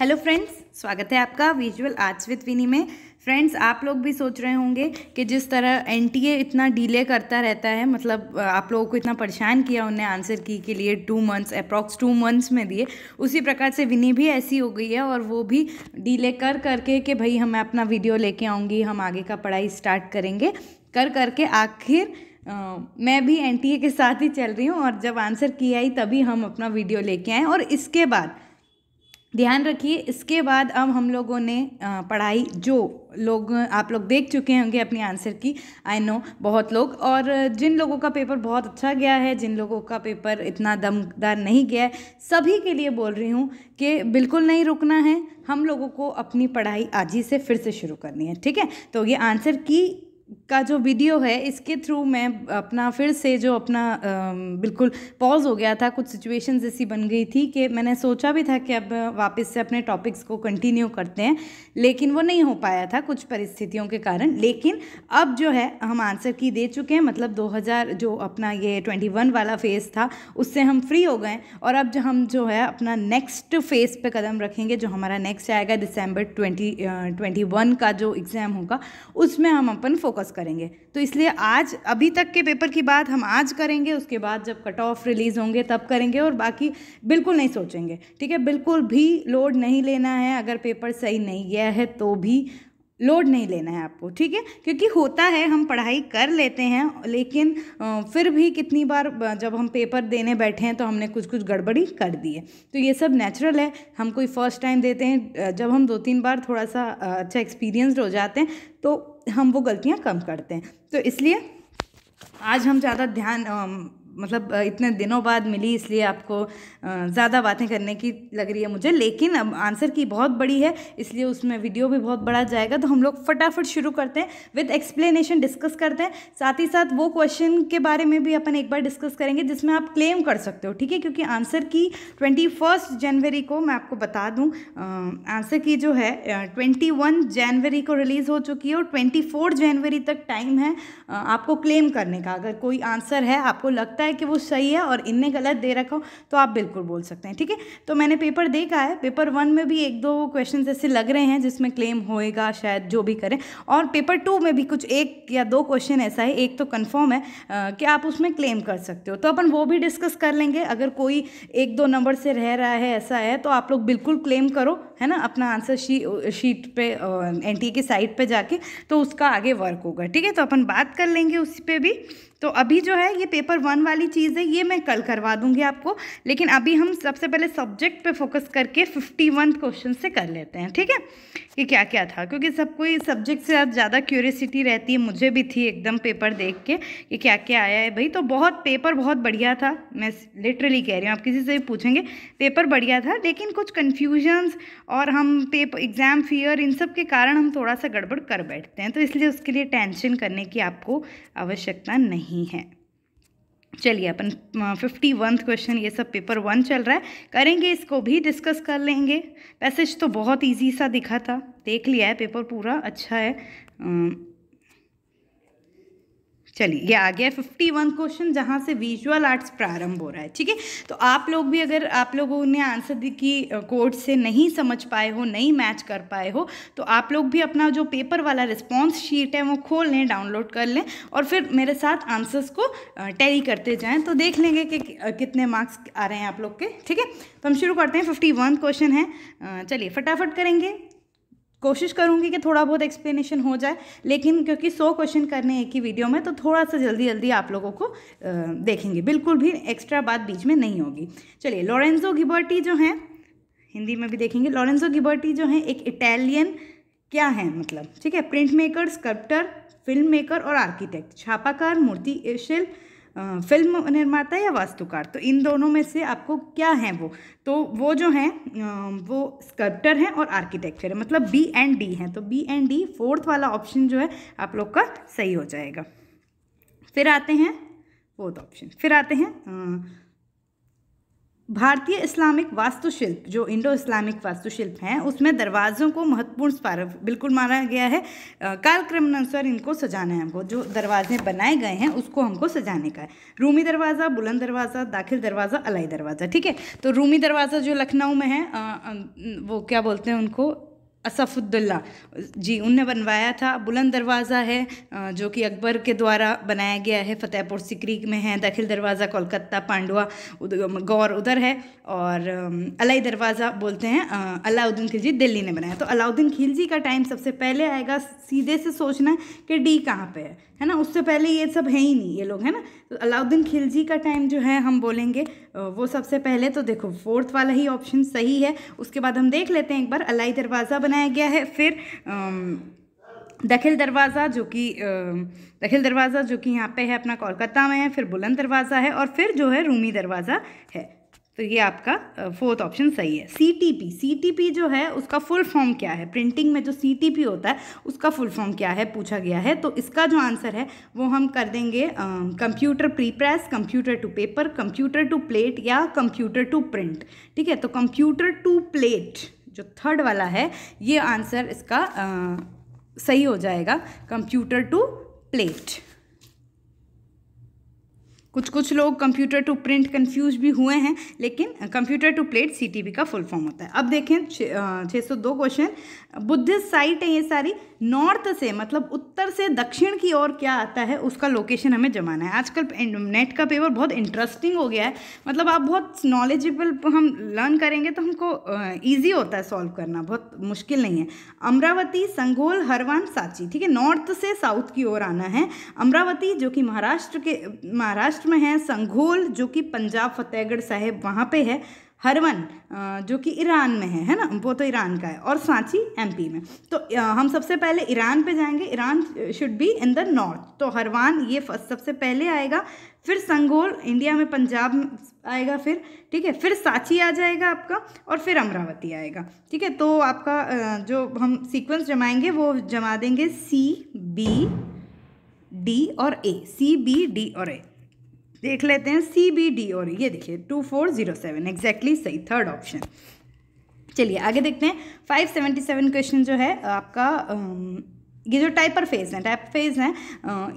hello friends स्वागत है आपका विजुअल आर्ट्स विद विनी में फ्रेंड्स आप लोग भी सोच रहे होंगे कि जिस तरह एनटीए इतना डिले करता रहता है मतलब आप लोगों को इतना परेशान किया उन्हें आंसर की के लिए two months approx two months में दिए उसी प्रकार से विनी भी ऐसी हो गई है और वो भी डिले कर करके कि भाई हमें अपना वीडियो लेके आऊँगी हम आगे का पढ़ाई स्टार्ट करेंगे कर करके आखिर Uh, मैं भी एनटीए के साथ ही चल रही हूँ और जब आंसर की आई तभी हम अपना वीडियो लेके आए और इसके बाद ध्यान रखिए इसके बाद अब हम लोगों ने पढ़ाई जो लोग आप लोग देख चुके होंगे अपनी आंसर की आई नो बहुत लोग और जिन लोगों का पेपर बहुत अच्छा गया है जिन लोगों का पेपर इतना दमदार नहीं गया है सभी के लिए बोल रही हूँ कि बिल्कुल नहीं रुकना है हम लोगों को अपनी पढ़ाई आज ही से फिर से शुरू करनी है ठीक है तो ये आंसर की का जो वीडियो है इसके थ्रू मैं अपना फिर से जो अपना आ, बिल्कुल पॉज हो गया था कुछ सिचुएशन ऐसी बन गई थी कि मैंने सोचा भी था कि अब वापस से अपने टॉपिक्स को कंटिन्यू करते हैं लेकिन वो नहीं हो पाया था कुछ परिस्थितियों के कारण लेकिन अब जो है हम आंसर की दे चुके हैं मतलब 2000 जो अपना ये 21 वाला फेज़ था उससे हम फ्री हो गए और अब जो हम जो है अपना नेक्स्ट फेज़ पर कदम रखेंगे जो हमारा नेक्स्ट आएगा दिसंबर ट्वेंटी ट्वेंटी का जो एग्ज़ाम होगा उसमें हम अपन फोकस फोकस करेंगे तो इसलिए आज अभी तक के पेपर की बात हम आज करेंगे उसके बाद जब कट ऑफ रिलीज़ होंगे तब करेंगे और बाकी बिल्कुल नहीं सोचेंगे ठीक है बिल्कुल भी लोड नहीं लेना है अगर पेपर सही नहीं गया है तो भी लोड नहीं लेना है आपको ठीक है क्योंकि होता है हम पढ़ाई कर लेते हैं लेकिन फिर भी कितनी बार जब हम पेपर देने बैठे हैं तो हमने कुछ कुछ गड़बड़ी कर दी है तो ये सब नेचुरल है हम कोई फर्स्ट टाइम देते हैं जब हम दो तीन बार थोड़ा सा अच्छा एक्सपीरियंसड हो जाते हैं तो हम वो गलतियाँ कम करते हैं तो इसलिए आज हम ज़्यादा ध्यान मतलब इतने दिनों बाद मिली इसलिए आपको ज़्यादा बातें करने की लग रही है मुझे लेकिन अब आंसर की बहुत बड़ी है इसलिए उसमें वीडियो भी बहुत बड़ा जाएगा तो हम लोग फटाफट शुरू करते हैं विद एक्सप्लेनेशन डिस्कस करते हैं साथ ही साथ वो क्वेश्चन के बारे में भी अपन एक बार डिस्कस करेंगे जिसमें आप क्लेम कर सकते हो ठीक है क्योंकि आंसर की ट्वेंटी जनवरी को मैं आपको बता दूँ आंसर की जो है ट्वेंटी जनवरी को रिलीज़ हो चुकी है और ट्वेंटी जनवरी तक टाइम है आपको क्लेम करने का अगर कोई आंसर है आपको लगता लगता है कि वो सही है और इनने गलत दे रखा हो तो आप बिल्कुल बोल सकते हैं ठीक है तो मैंने पेपर देखा है पेपर वन में भी एक दो क्वेश्चन ऐसे लग रहे हैं जिसमें क्लेम होएगा शायद जो भी करें और पेपर टू में भी कुछ एक या दो क्वेश्चन ऐसा है एक तो कन्फर्म है कि आप उसमें क्लेम कर सकते हो तो अपन वो भी डिस्कस कर लेंगे अगर कोई एक दो नंबर से रह रहा है ऐसा है तो आप लोग बिल्कुल क्लेम करो है ना अपना आंसर शी शीट पे एन की साइट पे जाके तो उसका आगे वर्क होगा ठीक है तो अपन बात कर लेंगे उस पर भी तो अभी जो है ये पेपर वन वाली चीज़ है ये मैं कल करवा दूँगी आपको लेकिन अभी हम सबसे पहले सब्जेक्ट पे फोकस करके फिफ्टी वन क्वेश्चन से कर लेते हैं ठीक है कि क्या क्या था क्योंकि सबको ये सब्जेक्ट से ज़्यादा क्यूरियसिटी रहती है मुझे भी थी एकदम पेपर देख के कि क्या क्या आया है भाई तो बहुत पेपर बहुत बढ़िया था मैं लिटरली कह रही हूँ आप किसी से भी पूछेंगे पेपर बढ़िया था लेकिन कुछ कन्फ्यूजन्स और हम पेपर एग्ज़ाम फियर इन सब के कारण हम थोड़ा सा गड़बड़ कर बैठते हैं तो इसलिए उसके लिए टेंशन करने की आपको आवश्यकता नहीं है चलिए अपन फिफ्टी वन क्वेश्चन ये सब पेपर वन चल रहा है करेंगे इसको भी डिस्कस कर लेंगे पैसेज तो बहुत इजी सा दिखा था देख लिया है पेपर पूरा अच्छा है चलिए ये आ गया फिफ्टी वन क्वेश्चन जहाँ से विजुअल आर्ट्स प्रारंभ हो रहा है ठीक है तो आप लोग भी अगर आप लोगों ने आंसर दी की कोड से नहीं समझ पाए हो नहीं मैच कर पाए हो तो आप लोग भी अपना जो पेपर वाला रिस्पॉन्स शीट है वो खोल लें डाउनलोड कर लें और फिर मेरे साथ आंसर्स को टैली करते जाएँ तो देख लेंगे कि कितने मार्क्स आ रहे हैं आप लोग के ठीक है तो हम शुरू करते हैं फिफ्टी वन क्वेश्चन है चलिए फटाफट करेंगे कोशिश करूंगी कि थोड़ा बहुत एक्सप्लेनेशन हो जाए लेकिन क्योंकि सौ क्वेश्चन करने एक ही वीडियो में तो थोड़ा सा जल्दी जल्दी आप लोगों को देखेंगे बिल्कुल भी एक्स्ट्रा बात बीच में नहीं होगी चलिए लॉरेंजो गिबर्टी जो हैं हिंदी में भी देखेंगे लॉरेंजो गिबर्टी जो हैं एक इटालियन क्या है मतलब ठीक है print maker sculptor film maker और आर्किटेक्ट छापाकार मूर्ति शिल्प फिल्म निर्माता या वास्तुकार तो इन दोनों में से आपको क्या है वो तो वो जो हैं वो स्कल्प्टर हैं और आर्किटेक्चर है मतलब बी एंड डी हैं तो बी एंड डी फोर्थ वाला ऑप्शन जो है आप लोग का सही हो जाएगा फिर आते हैं फोर्थ ऑप्शन फिर आते हैं भारतीय इस्लामिक वास्तुशिल्प जो इंडो इस्लामिक वास्तुशिल्प हैं उसमें दरवाज़ों को महत्वपूर्ण स्पार बिल्कुल माना गया है कालक्रम अनुसार इनको सजाना है हमको जो दरवाजे बनाए गए हैं उसको हमको सजाने का है रूमी दरवाज़ा बुलंद दरवाज़ा दाखिल दरवाज़ा अलाई दरवाज़ा ठीक है तो रूमी दरवाज़ा जो लखनऊ में है आ, आ, वो क्या बोलते हैं उनको असफ़ुद्दुल्ला जी उनने बनवाया था बुलंद दरवाज़ा है जो कि अकबर के द्वारा बनाया गया है फ़तेहपुर सिकरी में है दखिल दरवाज़ा कोलकाता पांडुआ गौर उधर है और अलाई दरवाज़ा बोलते हैं अलाउद्दीन खिलजी दिल्ली ने बनाया तो अलाउद्दीन खिलजी का टाइम सबसे पहले आएगा सीधे से सोचना कि डी कहाँ पर है है ना उससे पहले ये सब है ही नहीं ये लोग है ना तो अलाउद्दीन खिलजी का टाइम जो है हम बोलेंगे वो सबसे पहले तो देखो फोर्थ वाला ही ऑप्शन सही है उसके बाद हम देख लेते हैं एक बार अलाई दरवाज़ा बना बनाया गया है फिर दखिल दरवाज़ा जो कि दखिल दरवाज़ा जो कि यहाँ पे है अपना कोलकाता में है फिर बुलंद दरवाज़ा है और फिर जो है रूमी दरवाज़ा है तो ये आपका फोर्थ ऑप्शन सही है C T P C T P जो है उसका फुल फॉर्म क्या है प्रिंटिंग में जो सी टी पी होता है उसका फुल फॉर्म क्या है पूछा गया है तो इसका जो आंसर है वो हम कर देंगे computer pre press computer to paper computer to plate या कंप्यूटर टू प्रिंट ठीक है तो कंप्यूटर टू प्लेट जो थर्ड वाला है ये आंसर इसका आ, सही हो जाएगा कंप्यूटर टू प्लेट कुछ कुछ लोग कंप्यूटर टू प्रिंट कंफ्यूज भी हुए हैं लेकिन कंप्यूटर टू प्लेट सीटीबी का फुल फॉर्म होता है अब देखें छः सौ दो क्वेश्चन बुद्धिस्ट साइट है ये सारी नॉर्थ से मतलब उत्तर से दक्षिण की ओर क्या आता है उसका लोकेशन हमें जमाना है आजकल नेट का पेपर बहुत इंटरेस्टिंग हो गया है मतलब आप बहुत नॉलेजेबल हम लर्न करेंगे तो हमको ईजी होता है सॉल्व करना बहुत मुश्किल नहीं है अमरावती संगोल हरवान सांची ठीक है नॉर्थ से साउथ की ओर आना है अमरावती जो कि महाराष्ट्र के महाराष्ट्र में है संघोल जो कि पंजाब फतेहगढ़ साहेब वहाँ पर है हरवन जो कि ईरान में है है ना वो तो ईरान का है और सांची एमपी में तो हम सबसे पहले ईरान पे जाएंगे Iran should be in the north तो हरवान ये सबसे पहले आएगा फिर संगोल इंडिया में पंजाब आएगा फिर ठीक है फिर सांची आ जाएगा आपका और फिर अमरावती आएगा ठीक है तो आपका जो हम सीक्वेंस जमाएंगे वो जमा देंगे सी बी डी और ए सी बी डी और ए देख लेते हैं सी बी डी और ये देखिए two four zero seven exactly सही थर्ड ऑप्शन चलिए आगे देखते हैं फाइव सेवेंटी सेवन क्वेश्चन जो है आपका ये जो टाइपर फेज है टाइप फेज है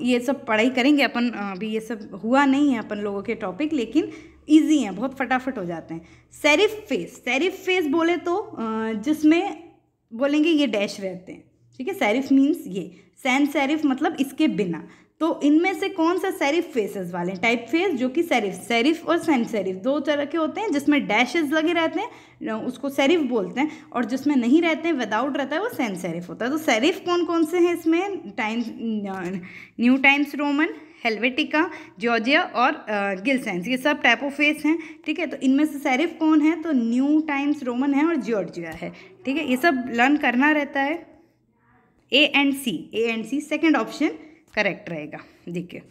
ये सब पढ़ाई करेंगे अपन अभी ये सब हुआ नहीं है अपन लोगों के टॉपिक लेकिन ईजी हैं बहुत फटाफट हो जाते हैं सेरिफ फेज सेरिफ फेज बोले तो जिसमें बोलेंगे ये डैश रहते हैं ठीक है सेरिफ मीन्स ये सैन सेरिफ मतलब इसके बिना तो इनमें से कौन सा सेरिफ फेसेस वाले टाइप फेस जो कि सेरिफ सेरिफ और सेम सेरिफ दो तरह के होते हैं जिसमें डैशेज लगे रहते हैं उसको सेरिफ बोलते हैं और जिसमें नहीं रहते हैं विदाउट रहता है वो सेम सेरिफ होता है तो सेरिफ कौन कौन से हैं इसमें Times New Times Roman Helvetica Georgia और गिलसेंस ये सब टाइप ऑफ फेस हैं ठीक है तो इनमें से सेरिफ कौन है तो न्यू टाइम्स रोमन है और जॉर्जिया है ठीक है ये सब लर्न करना रहता है A and C A and C second option correct रहेगा देखिए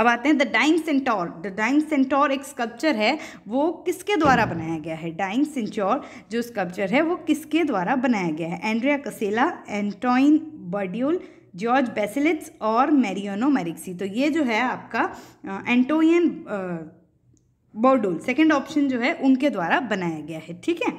अब आते हैं the dying centaur the dying centaur एक स्कल्पचर है वो किसके द्वारा बनाया गया है डाइंग सेंचोर जो स्कल्पचर है वो किसके द्वारा बनाया गया है Andrea Casella Antoine Bourdelle George Baselitz और मैरियोनो मैरिक्सी तो ये जो है आपका एंटोइन बोर्डोल सेकेंड ऑप्शन जो है उनके द्वारा बनाया गया है ठीक है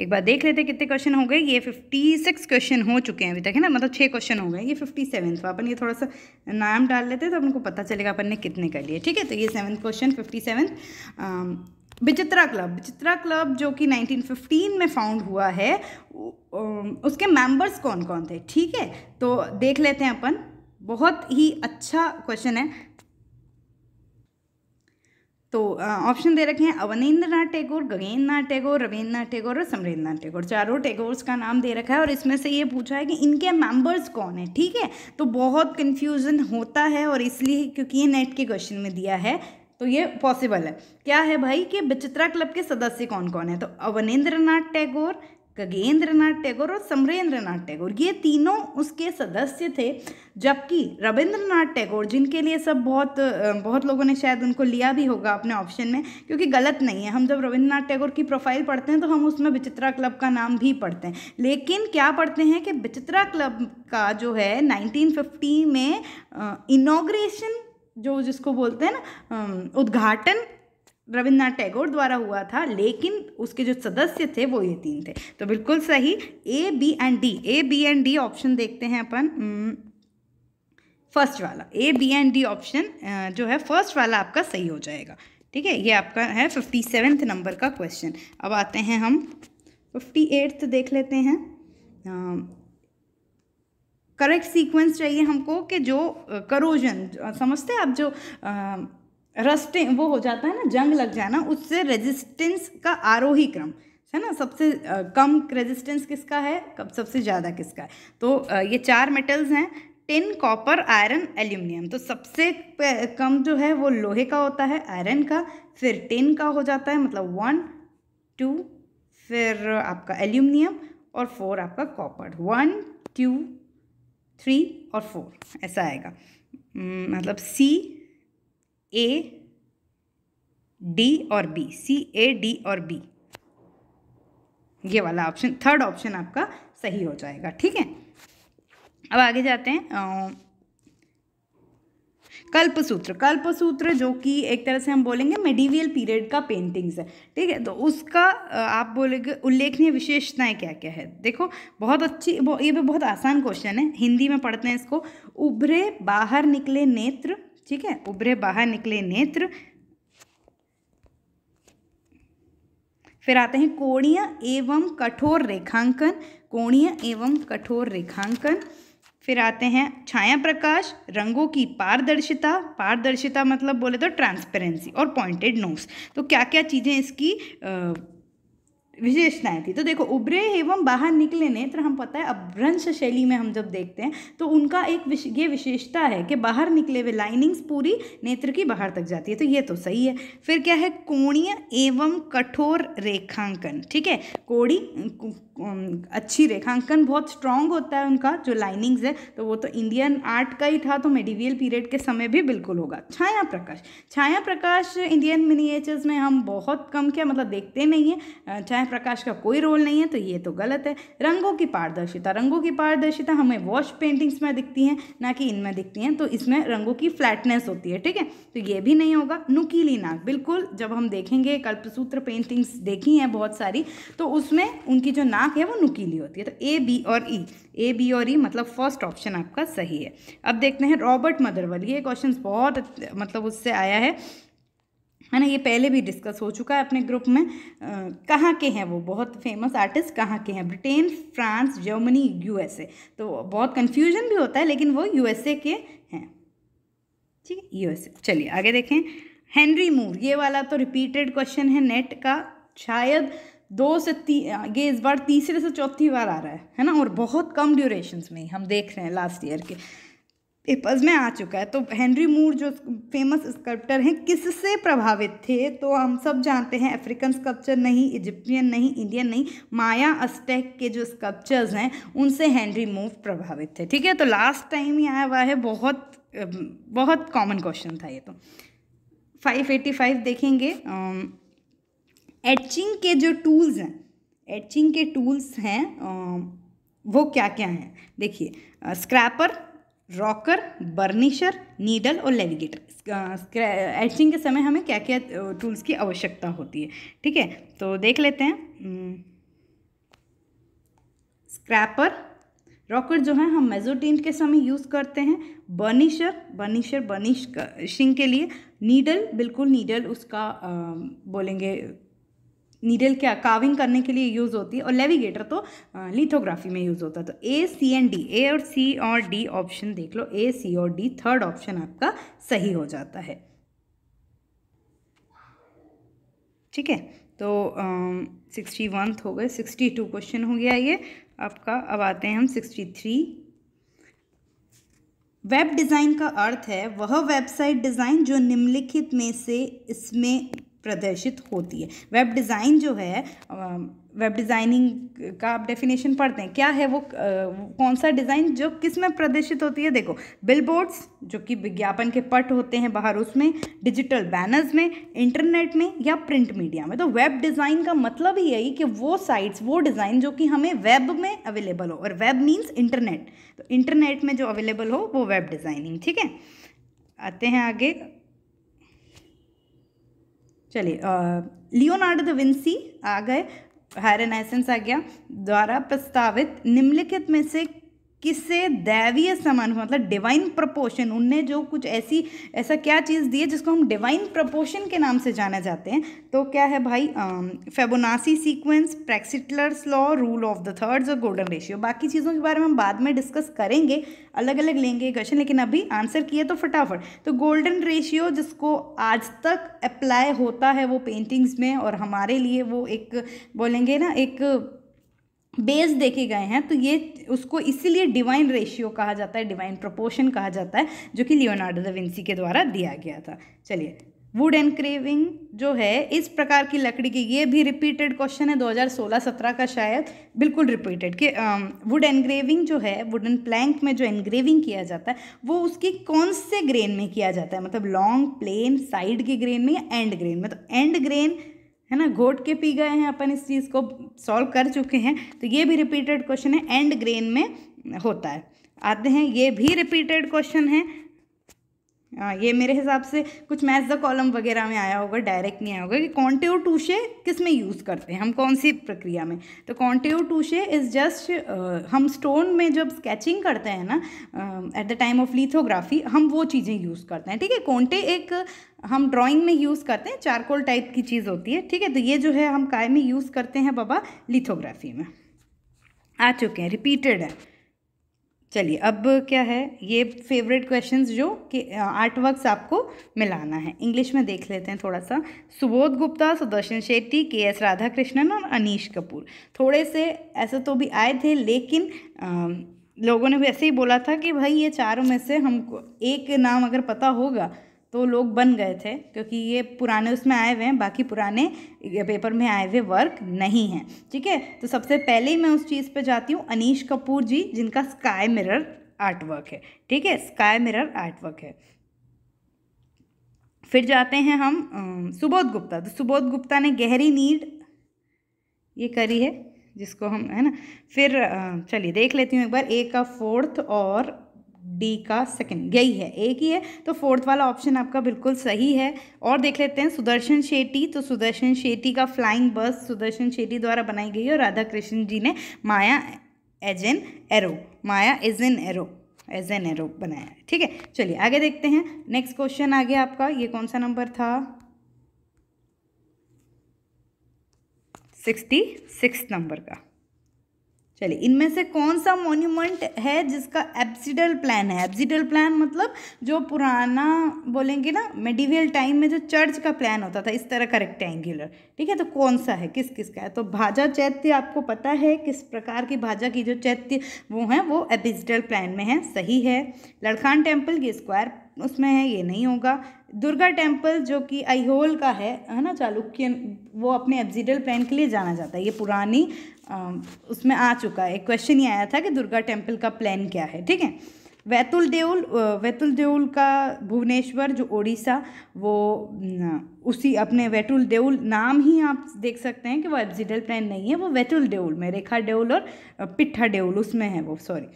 एक बार देख लेते कितने क्वेश्चन हो गए ये फिफ्टी सिक्स क्वेश्चन हो चुके हैं अभी तक है ना मतलब छः क्वेश्चन हो गए ये फिफ्टी सेवन तो अपन ये थोड़ा सा नाम डाल लेते तो अपन को पता चलेगा अपन ने कितने कर लिए ठीक है तो ये seventh question fifty seven Vichitra club Vichitra club जो कि 1915 में फाउंड हुआ है उसके मेंबर्स कौन कौन थे ठीक है तो देख लेते हैं अपन बहुत ही अच्छा क्वेश्चन है तो ऑप्शन दे रखे हैं अवनीन्द्र नाथ टैगोर गगेंद्र नाथ टैगोर रविन्द्र नाथ टैगोर और समरेंद्र नाथ टैगोर चारों टैगोर्स का नाम दे रखा है और इसमें से ये पूछा है कि इनके मेंबर्स कौन है ठीक है तो बहुत कन्फ्यूज़न होता है और इसलिए क्योंकि ये नेट के क्वेश्चन में दिया है तो ये पॉसिबल है क्या है भाई कि विचित्रा क्लब के सदस्य कौन कौन है तो अवनेंद्र नाथ टैगोर गगेंद्रनाथ टैगोर और समरेंद्रनाथ टैगोर ये तीनों उसके सदस्य थे जबकि रविंद्रनाथ टैगोर जिनके लिए सब बहुत बहुत लोगों ने शायद उनको लिया भी होगा अपने ऑप्शन में क्योंकि गलत नहीं है हम जब रविंद्रनाथ टैगोर की प्रोफाइल पढ़ते हैं तो हम उसमें विचित्रा क्लब का नाम भी पढ़ते हैं लेकिन क्या पढ़ते हैं कि विचित्रा क्लब का जो है नाइनटीन में इनाग्रेशन जो जिसको बोलते हैं ना उद्घाटन रविन्द्रनाथ टैगोर द्वारा हुआ था लेकिन उसके जो सदस्य थे वो ये तीन थे तो बिल्कुल सही A B and D A B and D option देखते हैं अपन फर्स्ट हम्म, वाला A B and D option जो है फर्स्ट वाला आपका सही हो जाएगा ठीक है ये आपका है फिफ्टी सेवेंथ नंबर का क्वेश्चन अब आते हैं हम फिफ्टी एट्थ देख लेते हैं करेक्ट सीक्वेंस चाहिए हमको कि जो करोजन समझते हैं आप जो आ, रस्टिंग वो हो जाता है ना जंग लग जाए ना उससे रेजिस्टेंस का आरोही क्रम है ना सबसे कम रेजिस्टेंस किसका है कब सबसे ज़्यादा किसका है तो ये चार मेटल्स हैं टिन कॉपर आयरन एल्यूमिनियम तो सबसे कम जो है वो लोहे का होता है आयरन का फिर टिन का हो जाता है मतलब वन टू फिर आपका एल्यूमिनियम और फोर आपका कॉपर वन टू थ्री और फोर ऐसा आएगा मतलब सी ए डी और बी सी ए डी और बी ये वाला ऑप्शन थर्ड ऑप्शन आपका सही हो जाएगा ठीक है अब आगे जाते हैं कल्प सूत्र कल्प सूत्र जो कि एक तरह से हम बोलेंगे मेडिवियल पीरियड का पेंटिंग्स है ठीक है तो उसका आप बोलेंगे उल्लेखनीय विशेषताएं क्या क्या है देखो बहुत अच्छी ये भी बहुत आसान क्वेश्चन है हिंदी में पढ़ते हैं इसको उभरे बाहर निकले नेत्र ठीक है उभरे बाहर निकले नेत्र फिर आते हैं कोणीय एवं कठोर रेखांकन कोणीय एवं कठोर रेखांकन फिर आते हैं छाया प्रकाश रंगों की पारदर्शिता पारदर्शिता मतलब बोले तो ट्रांसपेरेंसी और पॉइंटेड नोस तो क्या क्या चीज़ें इसकी आ, विशेषताएं थी तो देखो उभरे एवं बाहर निकले नेत्र हम पता है अभ्रंश शैली में हम जब देखते हैं तो उनका एक विश, ये विशेषता है कि बाहर निकले हुए लाइनिंग्स पूरी नेत्र की बाहर तक जाती है तो ये तो सही है फिर क्या है कोणीय एवं कठोर रेखांकन ठीक है कोड़ी अच्छी रेखांकन बहुत स्ट्रांग होता है उनका जो लाइनिंग्स है तो वो तो इंडियन आर्ट का ही था तो मेडिवियल पीरियड के समय भी बिल्कुल होगा छाया प्रकाश छाया प्रकाश इंडियन मिनिएचर्स में हम बहुत कम क्या मतलब देखते नहीं है छाया प्रकाश का कोई रोल नहीं है तो ये तो गलत है रंगों की पारदर्शिता रंगों की पारदर्शिता हमें वॉश पेंटिंग्स में दिखती हैं ना कि इनमें दिखती हैं तो इसमें रंगों की फ्लैटनेस होती है ठीक है तो ये भी नहीं होगा नुकीली नाक बिल्कुल जब हम देखेंगे कल्पसूत्र पेंटिंग्स देखी हैं बहुत सारी तो उसमें उनकी जो नाक आँख है वो नुकीली होती है तो ए बी और ई ए बी और ई e मतलब फर्स्ट ऑप्शन आपका सही है अब देखते हैं रॉबर्ट मदरवल ये क्वेश्चन बहुत मतलब उससे आया है है ना ये पहले भी डिस्कस हो चुका है अपने ग्रुप में कहाँ के हैं वो बहुत फेमस आर्टिस्ट कहाँ के हैं ब्रिटेन फ्रांस जर्मनी यूएसए तो बहुत कन्फ्यूजन भी होता है लेकिन वो यूएसए के हैं ठीक है यूएसए चलिए आगे देखें हेनरी मूर ये वाला तो रिपीटेड क्वेश्चन है नेट का शायद दो से तीन ये इस बार तीसरे से चौथी बार आ रहा है है ना और बहुत कम ड्यूरेशन में हम देख रहे हैं लास्ट ईयर के पेपर्स में आ चुका है तो हेनरी मूर जो फेमस स्कल्प्टर हैं किससे प्रभावित थे तो हम सब जानते हैं अफ्रीकन स्कल्पचर नहीं इजिप्टियन नहीं इंडियन नहीं माया अस्टेक के जो स्कल्पचर्स हैं उनसे हेनरी मूव प्रभावित थे ठीक है तो लास्ट टाइम ही आया हुआ है बहुत बहुत कॉमन क्वेश्चन था ये तो 585 देखेंगे um, एचिंग के जो टूल्स हैं एचिंग के टूल्स हैं वो क्या क्या हैं देखिए स्क्रैपर रॉकर बर्निशर नीडल और लेविगेटर एचिंग के समय हमें क्या क्या टूल्स की आवश्यकता होती है ठीक है तो देख लेते हैं स्क्रैपर रॉकर जो है हम मेजोटिन के समय यूज़ करते हैं बर्निशर बर्निशर बर्निशिंग के लिए नीडल बिल्कुल नीडल उसका आ, बोलेंगे नीडल क्या काविंग करने के लिए यूज़ होती है और लेविगेटर तो लिथोग्राफी में यूज़ होता है तो ए सी एंड डी ए और सी और डी ऑप्शन देख लो ए सी और डी थर्ड ऑप्शन आपका सही हो जाता है ठीक है तो सिक्सटी वन हो गए सिक्सटी टू क्वेश्चन हो गया ये आपका अब आते हैं हम सिक्सटी थ्री वेब डिज़ाइन का अर्थ है वह वेबसाइट डिज़ाइन जो निम्नलिखित में से इसमें प्रदर्शित होती है वेब डिज़ाइन जो है वेब डिज़ाइनिंग का आप डेफिनेशन पढ़ते हैं क्या है वो कौन सा डिज़ाइन जो किस में प्रदर्शित होती है देखो बिलबोर्ड्स जो कि विज्ञापन के पट होते हैं बाहर उसमें डिजिटल बैनर्स में इंटरनेट में या प्रिंट मीडिया में तो वेब डिज़ाइन का मतलब ही यही कि वो साइट्स वो डिज़ाइन जो कि हमें वेब में अवेलेबल हो और वेब मीन्स इंटरनेट तो इंटरनेट में जो अवेलेबल हो वो वेब डिज़ाइनिंग ठीक है आते हैं आगे चलिए लियोनार्डो द विंसी आ गए हायर एनाइसेंस आ गया द्वारा प्रस्तावित निम्नलिखित में से किससे दैवीय समान मतलब डिवाइन प्रपोशन उनने जो कुछ ऐसी ऐसा क्या चीज़ दी है जिसको हम डिवाइन प्रपोशन के नाम से जाना जाते हैं तो क्या है भाई Fibonacci sequence Praxiteles law rule of the thirds और गोल्डन रेशियो बाकी चीज़ों के बारे में हम बाद में डिस्कस करेंगे अलग अलग लेंगे क्वेश्चन लेकिन अभी आंसर किया तो फटाफट तो गोल्डन रेशियो जिसको आज तक अप्लाई होता है वो पेंटिंग्स में और हमारे लिए वो एक बोलेंगे ना एक बेस देखे गए हैं तो ये उसको इसीलिए डिवाइन रेशियो कहा जाता है डिवाइन प्रोपोर्शन कहा जाता है जो कि लियोनार्डो द विंसी के द्वारा दिया गया था चलिए वुड एंड क्रेविंग जो है इस प्रकार की लकड़ी की ये भी रिपीटेड क्वेश्चन है 2016-17 का शायद बिल्कुल रिपीटेड कि वुड एनग्रेविंग जो है वुडन प्लैंक में जो एनग्रेविंग किया जाता है वो उसकी कौन से ग्रेन में किया जाता है मतलब लॉन्ग प्लेन साइड के ग्रेन में या एंड ग्रेन में तो एंड ग्रेन है ना घोट के पी गए हैं अपन इस चीज़ को सॉल्व कर चुके हैं तो ये भी रिपीटेड क्वेश्चन है एंड ग्रेन में होता है आते हैं ये भी रिपीटेड क्वेश्चन है हाँ, ये मेरे हिसाब से कुछ मैथ द कॉलम वगैरह में आया होगा डायरेक्ट नहीं आया होगा कि कॉन्टे और टूशे किस में यूज़ करते हैं हम कौन सी प्रक्रिया में तो कॉन्टे और टूशे इज़ जस्ट हम स्टोन में जब स्केचिंग करते हैं ना at the time of lithography हम वो चीज़ें यूज़ करते हैं ठीक है कॉन्टे एक हम ड्राइंग में यूज़ करते हैं चारकोल टाइप की चीज़ होती है ठीक है तो ये जो है हम काय में यूज़ करते हैं बाबा लिथोग्राफी में आ चुके हैं रिपीटेड है चलिए अब क्या है ये फेवरेट क्वेश्चंस जो कि आर्ट वर्क्स आपको मिलाना है इंग्लिश में देख लेते हैं थोड़ा सा सुबोध गुप्ता सुदर्शन शेट्टी के एस राधा कृष्णन और अनीश कपूर थोड़े से ऐसे तो भी आए थे लेकिन आ, लोगों ने भी ऐसे ही बोला था कि भाई ये चारों में से हमको एक नाम अगर पता होगा तो लोग बन गए थे क्योंकि ये पुराने उसमें आए हुए हैं बाकी पुराने पेपर में आए हुए वर्क नहीं हैं ठीक है तो सबसे पहले ही मैं उस चीज़ पे जाती हूँ अनीश कपूर जी जिनका स्काई मिरर आर्टवर्क है ठीक है स्काई मिरर आर्टवर्क है फिर जाते हैं हम सुबोध गुप्ता तो सुबोध गुप्ता ने गहरी नीड ये करी है जिसको हम है ना फिर चलिए देख लेती हूँ एक बार ए का फोर्थ और डी का सेकंड यही है एक ही है तो फोर्थ वाला ऑप्शन आपका बिल्कुल सही है और देख लेते हैं सुदर्शन शेट्टी तो सुदर्शन शेट्टी का फ्लाइंग बस सुदर्शन शेट्टी द्वारा बनाई गई और राधा कृष्ण जी ने Maya as an arrow Maya as an arrow as an arrow बनाया ठीक है चलिए आगे देखते हैं नेक्स्ट क्वेश्चन आ गया आपका ये कौन सा नंबर था सिक्सटी सिक्स नंबर का चलिए इनमें से कौन सा मोन्यूमेंट है जिसका एब्सिडल प्लान है एब्सिडल प्लान मतलब जो पुराना बोलेंगे ना मेडिवियल टाइम में जो चर्च का प्लान होता था इस तरह का रेक्टेंगुलर ठीक है तो कौन सा है किस किस का है तो भाजा चैत्य आपको पता है किस प्रकार की भाजा की जो चैत्य वो हैं वो एब्सिडल प्लान में है सही है लड़खान टेम्पल की स्क्वायर उसमें है ये नहीं होगा दुर्गा टेम्पल जो कि अहिहोल का है है ना चालुक्य वो अपने एब्जिडल प्लान के लिए जाना जाता है ये पुरानी उसमें आ चुका है एक क्वेश्चन ये आया था कि दुर्गा टेम्पल का प्लान क्या है ठीक है वैतुल देउल वैतुल देउल का भुवनेश्वर जो ओडिशा वो उसी अपने वैतुल देउल नाम ही आप देख सकते हैं कि वो एब्जिडल प्लान नहीं है वो वैतुल देउल में रेखा देउल और पिट्ठा देउल उसमें है वो सॉरी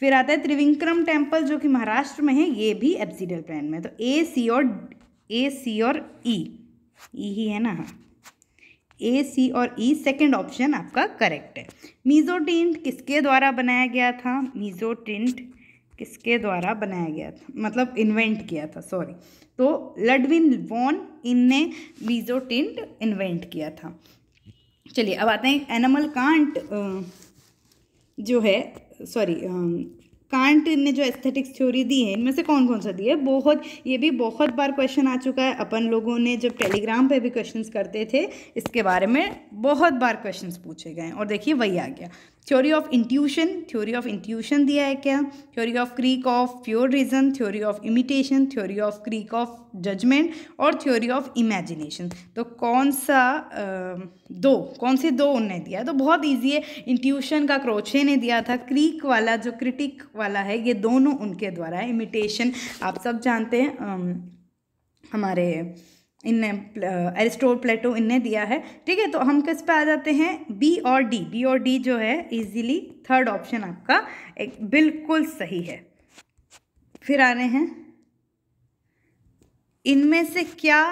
फिर आता है त्रिविंक्रम टेम्पल जो कि महाराष्ट्र में है ये भी एब्जिडल प्लान में तो ए सी और ए सी और ई e, ई e ही है ना हाँ ए सी और ई सेकेंड ऑप्शन आपका करेक्ट है मीज़ो टिंट किसके द्वारा बनाया गया था मीज़ो टिंट किसके द्वारा बनाया गया था मतलब इन्वेंट किया था सॉरी तो लडविन वॉन इन ने मीज़ो टिंट इन्वेंट किया था चलिए अब आते हैं एनिमल कांट जो है सॉरी कांट ने जो एस्थेटिक्स थ्योरी दी है इनमें से कौन कौन सा दी है बहुत ये भी बहुत बार क्वेश्चन आ चुका है अपन लोगों ने जब टेलीग्राम पे भी क्वेश्चंस करते थे इसके बारे में बहुत बार क्वेश्चंस पूछे गए और देखिए वही आ गया theory of intuition theory of intuition दिया है क्या theory of critique of pure reason theory of imitation theory of critique of judgement और थ्योरी ऑफ इमेजिनेशन तो कौन सा दो कौन से दो उनने दिया तो बहुत ईजी है इंट्यूशन का क्रोचे ने दिया था क्रीक वाला जो क्रिटिक वाला है ये दोनों उनके द्वारा है इमिटेशन आप सब जानते हैं हमारे इनने एरिस्टो प्लेटो इनने दिया है ठीक है तो हम किस पे आ जाते हैं बी और डी बी और डी जो है इजीली थर्ड ऑप्शन आपका एक बिल्कुल सही है फिर आ रहे हैं इनमें से क्या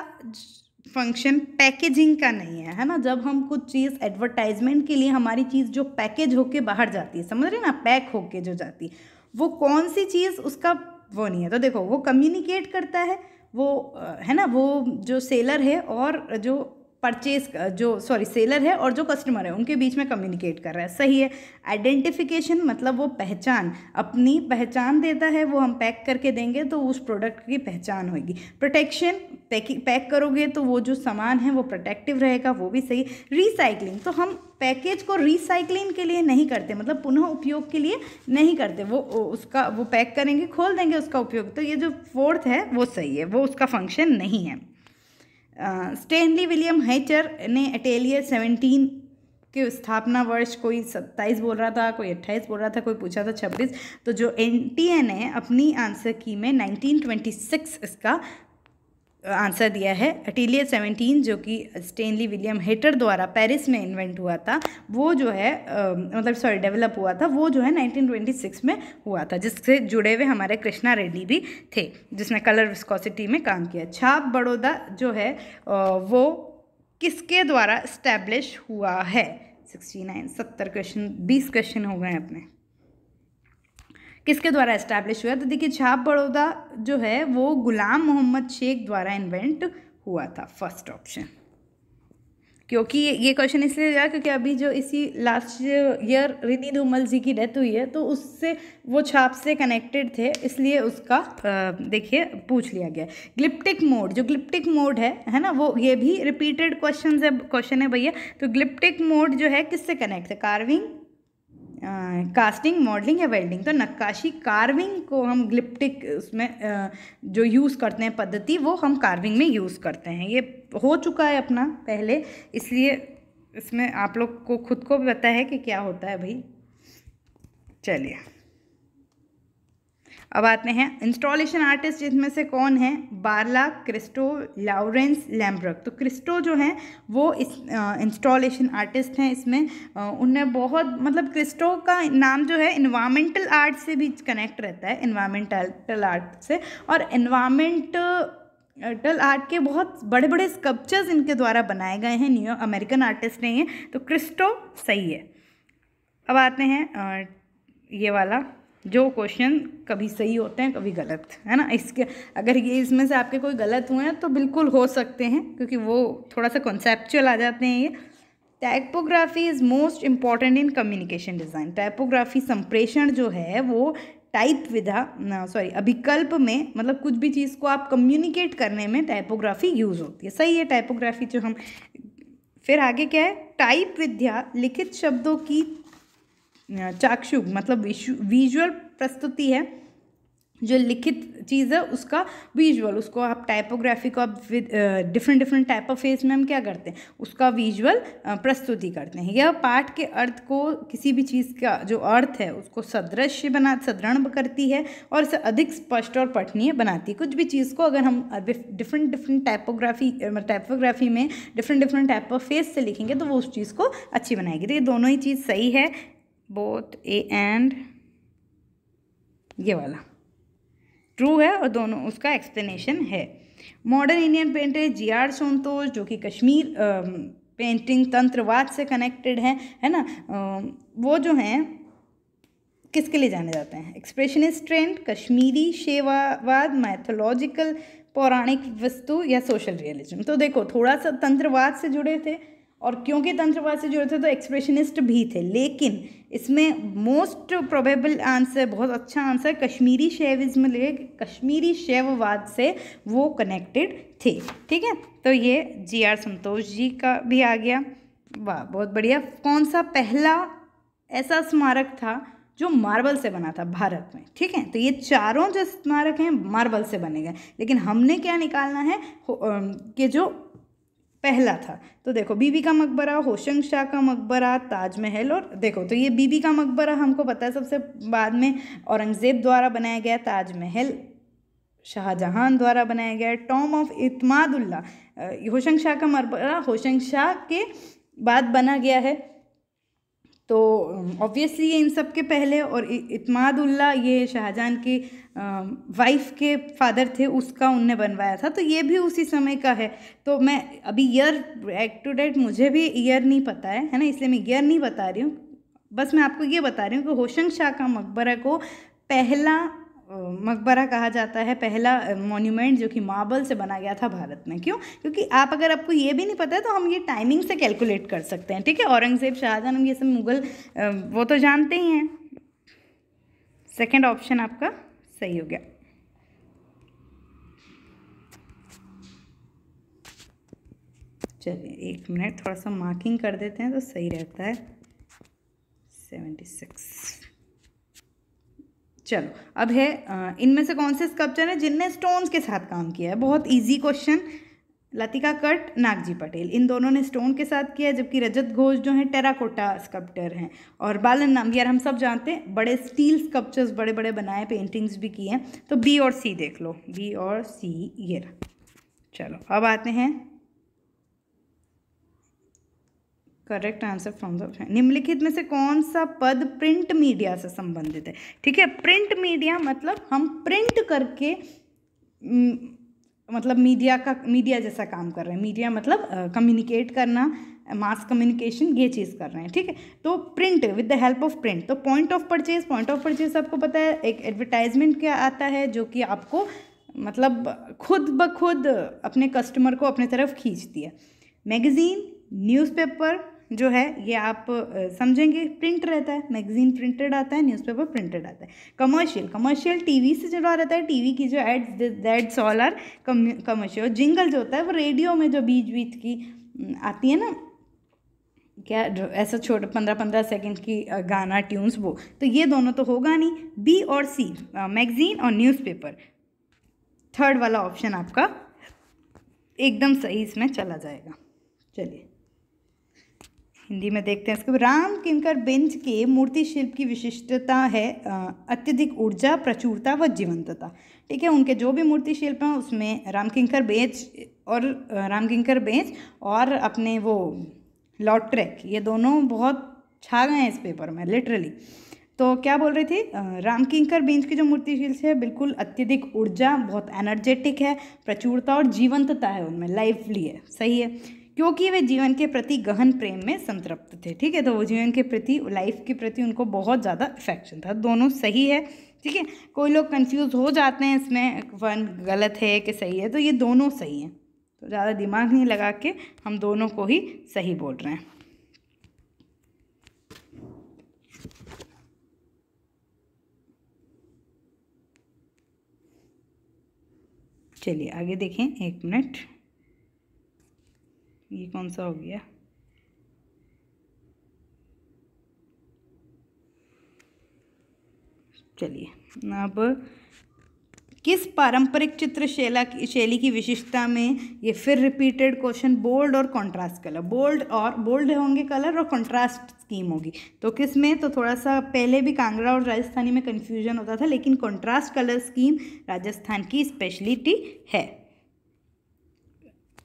फंक्शन पैकेजिंग का नहीं है है ना जब हम कुछ चीज़ एडवर्टाइजमेंट के लिए हमारी चीज़ जो पैकेज होके बाहर जाती है समझ रहे ना पैक होके जो जाती है वो कौन सी चीज़ उसका वो नहीं है तो देखो वो कम्युनिकेट करता है वो है ना वो जो सेलर है और जो परचेज uh, जो सॉरी सेलर है और जो कस्टमर है उनके बीच में कम्युनिकेट कर रहा है सही है आइडेंटिफिकेशन मतलब वो पहचान अपनी पहचान देता है वो हम पैक करके देंगे तो उस प्रोडक्ट की पहचान होगी प्रोटेक्शन पैकिंग पैक करोगे तो वो जो सामान है वो प्रोटेक्टिव रहेगा वो भी सही रिसाइकलिंग तो हम पैकेज को रिसाइकलिंग के लिए नहीं करते मतलब पुनः उपयोग के लिए नहीं करते वो उसका वो पैक करेंगे खोल देंगे उसका उपयोग तो ये जो फोर्थ है वो सही है वो उसका फंक्शन नहीं है स्टेनली विलियम हेचर ने अटेलियर सेवेंटीन के स्थापना वर्ष कोई सत्ताईस बोल रहा था कोई अट्ठाईस बोल रहा था कोई पूछा था छब्बीस तो जो एन टी एन है अपनी आंसर की में नाइनटीन ट्वेंटी सिक्स इसका आंसर दिया है अटीलियर सेवेंटीन जो कि स्टेनली विलियम हेटर द्वारा पेरिस में इन्वेंट हुआ था वो जो है आ, मतलब सॉरी डेवलप हुआ था वो जो है 1926 में हुआ था जिससे जुड़े हुए हमारे कृष्णा रेड्डी भी थे जिसने कलर विस्कोसिटी में काम किया छाप बड़ौदा जो है आ, वो किसके द्वारा स्टैब्लिश हुआ है सिक्सटी नाइन सत्तर क्वेश्चन बीस क्वेश्चन हो गए अपने किसके द्वारा इस्टेब्लिश हुआ तो देखिए छाप बड़ौदा जो है वो गुलाम मोहम्मद शेख द्वारा इन्वेंट हुआ था फर्स्ट ऑप्शन क्योंकि ये क्वेश्चन इसलिए जाए क्योंकि अभी जो इसी लास्ट ईयर रिनी धूमल जी की डेथ हुई है तो उससे वो छाप से कनेक्टेड थे इसलिए उसका देखिए पूछ लिया गया ग्लिप्टिक मोड जो ग्लिप्टिक मोड है है ना वो ये भी रिपीटेड क्वेश्चन है क्वेश्चन है भैया तो ग्लिप्टिक मोड जो है किससे कनेक्ट है कार्विंग कास्टिंग मॉडलिंग या वेल्डिंग तो नक्काशी कार्विंग को हम ग्लिप्टिक उसमें जो यूज़ करते हैं पद्धति वो हम कार्विंग में यूज़ करते हैं ये हो चुका है अपना पहले इसलिए इसमें आप लोग को खुद को भी पता है कि क्या होता है भाई चलिए अब आते हैं इंस्टॉलेशन आर्टिस्ट जिसमें से कौन है बारला क्रिस्टो लॉरेंस लैम्ब्रक तो क्रिस्टो जो हैं वो इस इंस्टॉलेशन आर्टिस्ट हैं इसमें उनने बहुत मतलब क्रिस्टो का नाम जो है इन्वामेंटल आर्ट से भी कनेक्ट रहता है इन्वामेंटल आर्ट से और इन्वामेंट टल आर्ट के बहुत बड़े बड़े स्कल्पचर्स इनके द्वारा बनाए गए हैं न्यू अमेरिकन आर्टिस्ट ने ये तो क्रिस्टो सही है अब आते हैं ये वाला जो क्वेश्चन कभी सही होते हैं कभी गलत है ना इसके अगर ये इसमें से आपके कोई गलत हुए हैं तो बिल्कुल हो सकते हैं क्योंकि वो थोड़ा सा कॉन्सेप्चुअल आ जाते हैं ये typography is most important in communication design typography संप्रेषण जो है वो टाइप विधा सॉरी अभिकल्प में मतलब कुछ भी चीज़ को आप कम्युनिकेट करने में टाइपोग्राफी यूज़ होती है सही है टाइपोग्राफी जो हम फिर आगे क्या है टाइप विद्या लिखित शब्दों की चाक्षु मतलब विजुअल प्रस्तुति है जो लिखित चीज़ है उसका विजुअल उसको आप टाइपोग्राफी को आप different different type of face में हम क्या करते हैं उसका विजुअल प्रस्तुति करते हैं यह पाठ के अर्थ को किसी भी चीज़ का जो अर्थ है उसको सदृश्य बना सदृढ़ करती है और इसे अधिक स्पष्ट और पठनीय बनाती है कुछ भी चीज़ को अगर हम डिफरेंट डिफरेंट टाइपोग्राफी टाइपोग्राफी में different different type of face से लिखेंगे तो वो उस चीज़ को अच्छी बनाएगी तो ये दोनों ही चीज़ सही है बोथ ए एंड ये वाला ट्रू है और दोनों उसका एक्सप्लेनेशन है modern Indian painter G R Santosh जो कि कश्मीर पेंटिंग तंत्रवाद से कनेक्टेड हैं है ना वो जो हैं किसके लिए जाने जाते हैं एक्सप्रेशनिस्ट ट्रेंड कश्मीरी शेवावाद मैथोलॉजिकल पौराणिक वस्तु या सोशल रियलिज्म तो देखो थोड़ा सा तंत्रवाद से जुड़े थे और क्योंकि तंत्रवाद से जुड़े थे तो एक्सप्रेशनिस्ट भी थे लेकिन इसमें मोस्ट प्रोबेबल आंसर बहुत अच्छा आंसर कश्मीरी शैव इसमें ले कश्मीरी शैववाद से वो कनेक्टेड थे ठीक है तो ये जी आर संतोष जी का भी आ गया वाह बहुत बढ़िया कौन सा पहला ऐसा स्मारक था जो मार्बल से बना था भारत में ठीक है तो ये चारों जो स्मारक हैं मार्बल से बने गए लेकिन हमने क्या निकालना है कि जो पहला था तो देखो बीबी का मकबरा होशंग शाह का मकबरा ताजमहल और देखो तो ये बीबी का मकबरा हमको पता है सबसे बाद में औरंगज़ेब द्वारा बनाया गया ताजमहल शाहजहां द्वारा बनाया गया टॉम ऑफ इतमादुल्ला होशंग शाह का मकबरा होशंग शाह के बाद बना गया है तो ऑब्वियसली ये इन सब के पहले और इतमादुल्ला ये शाहजहान के वाइफ के फादर थे उसका उनने बनवाया था तो ये भी उसी समय का है तो मैं अभी ईयर एक्ट टू डेट मुझे भी ईयर नहीं पता है है ना इसलिए मैं ईयर नहीं बता रही हूँ बस मैं आपको ये बता रही हूँ कि होशंग शाह का मकबरा को पहला मकबरा कहा जाता है पहला मॉन्यूमेंट जो कि मार्बल से बना गया था भारत में क्यों क्योंकि आप अगर आपको ये भी नहीं पता है तो हम ये टाइमिंग से कैलकुलेट कर सकते हैं ठीक है औरंगज़ेब शाहजहां हम ये सब मुग़ल वो तो जानते ही हैं सेकेंड ऑप्शन आपका सही हो गया चलिए एक मिनट थोड़ा सा मार्किंग कर देते हैं तो सही रहता है सेवेंटी सिक्स चलो अब है इनमें से कौन से स्कल्पचर हैं जिनने स्टोन्स के साथ काम किया है बहुत इजी क्वेश्चन लतिका कट नागजी पटेल इन दोनों ने स्टोन के साथ किया जबकि रजत घोष जो हैं टेराकोटा स्कल्पचर हैं और बालन नाम यार हम सब जानते हैं बड़े स्टील स्कल्पचर्स बड़े बड़े बनाए पेंटिंग्स भी किए हैं तो बी और सी देख लो बी और सी ये चलो अब आते हैं करेक्ट आंसर फ्रॉम द निम्नलिखित में से कौन सा पद प्रिंट मीडिया से संबंधित है ठीक है प्रिंट मीडिया मतलब हम प्रिंट करके मतलब मीडिया का मीडिया जैसा काम कर रहे हैं मीडिया मतलब कम्युनिकेट करना मास कम्युनिकेशन ये चीज़ कर रहे हैं ठीक है तो print with the help of print तो point of purchase point of purchase आपको पता है एक एडवर्टाइजमेंट क्या आता है जो कि आपको मतलब खुद ब खुद अपने कस्टमर को अपने तरफ खींचती है मैगज़ीन न्यूज़पेपर जो है ये आप समझेंगे प्रिंट रहता है मैगजीन प्रिंटेड आता है न्यूज़पेपर प्रिंटेड आता है कमर्शियल कमर्शियल टीवी से जुड़ा रहता है टीवी की जो ads that's all are commercial jingle जो होता है वो रेडियो में जो बीच बीच की आती है ना क्या ऐसा छोटा पंद्रह पंद्रह सेकंड की गाना ट्यून्स वो तो ये दोनों तो होगा नहीं बी और सी मैगजीन और न्यूज़पेपर थर्ड वाला ऑप्शन आपका एकदम सही इसमें चला जाएगा चलिए हिंदी में देखते हैं इसको राम किंकर बेंच के मूर्ति शिल्प की विशिष्टता है अत्यधिक ऊर्जा प्रचुरता व जीवंतता ठीक है उनके जो भी मूर्ति शिल्प हैं उसमें राम किंकर बेंच और राम किंकर बेंच और अपने वो लॉट ट्रैक ये दोनों बहुत छा गए हैं इस पेपर में लिटरली तो क्या बोल रही थी राम किंकर बेंच की जो शिल्प है बिल्कुल अत्यधिक ऊर्जा बहुत एनर्जेटिक है प्रचुरता और जीवंतता है उनमें लाइफली है सही है क्योंकि वे जीवन के प्रति गहन प्रेम में संतृप्त थे ठीक है तो वो जीवन के प्रति लाइफ के प्रति उनको बहुत ज़्यादा अफेक्शन था दोनों सही है ठीक है कोई लोग कंफ्यूज हो जाते हैं इसमें वन गलत है कि सही है तो ये दोनों सही है तो ज़्यादा दिमाग नहीं लगा के हम दोनों को ही सही बोल रहे हैं चलिए आगे देखें एक मिनट ये कौन सा हो गया चलिए अब किस पारंपरिक चित्रशैला की शैली की विशिष्टता में ये फिर रिपीटेड क्वेश्चन बोल्ड और कंट्रास्ट कलर बोल्ड और बोल्ड होंगे कलर और कंट्रास्ट स्कीम होगी तो किस में तो थोड़ा सा पहले भी कांगड़ा और राजस्थानी में कन्फ्यूजन होता था लेकिन कंट्रास्ट कलर स्कीम राजस्थान की स्पेशलिटी है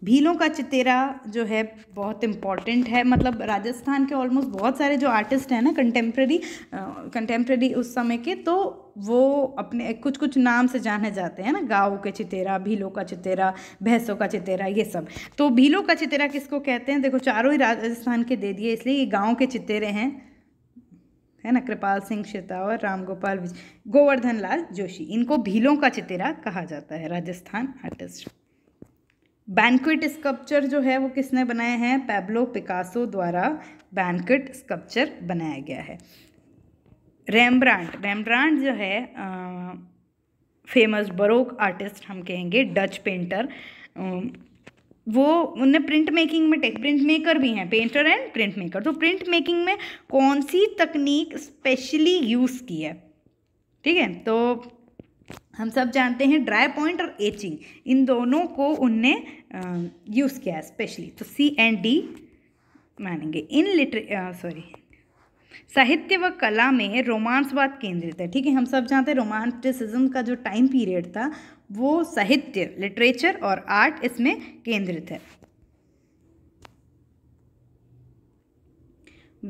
भीलों का चितेरा जो है बहुत इम्पॉर्टेंट है मतलब राजस्थान के ऑलमोस्ट बहुत सारे जो आर्टिस्ट हैं ना कंटेम्प्रेरी कंटेम्प्रेरी उस समय के तो वो अपने कुछ कुछ नाम से जाने जाते हैं ना गाँव के चितेरा भीलों का चितेरा भैंसों का चितेरा ये सब तो भीलों का चितेरा किसको कहते हैं देखो चारों ही राजस्थान के दे दिए इसलिए ये गाँव के चितेरे हैं है ना कृपाल सिंह शेतावर राम गोपाल गोवर्धन लाल जोशी इनको भीलों का चितेरा कहा जाता है राजस्थान आर्टिस्ट बैंकुट स्कप्चर जो है वो किसने बनाए हैं पैब्लो पिकासो द्वारा बैंकुट स्कप्चर बनाया गया है रेमब्रांड रेमब्रांड जो है आ, फेमस बरोक आर्टिस्ट हम कहेंगे डच पेंटर वो उन्हें प्रिंट मेकिंग में टेक प्रिंट मेकर भी हैं पेंटर एंड प्रिंट मेकर तो प्रिंट मेकिंग में कौन सी तकनीक स्पेशली यूज़ की है ठीक है तो हम सब जानते हैं ड्राई पॉइंट और एचिंग इन दोनों को उनने यूज़ किया स्पेशली तो सी एंड डी मानेंगे इन लिटरे सॉरी साहित्य व कला में रोमांसवाद केंद्रित है ठीक है हम सब जानते हैं रोमांटिसिज्म का जो टाइम पीरियड था वो साहित्य लिटरेचर और आर्ट इसमें केंद्रित है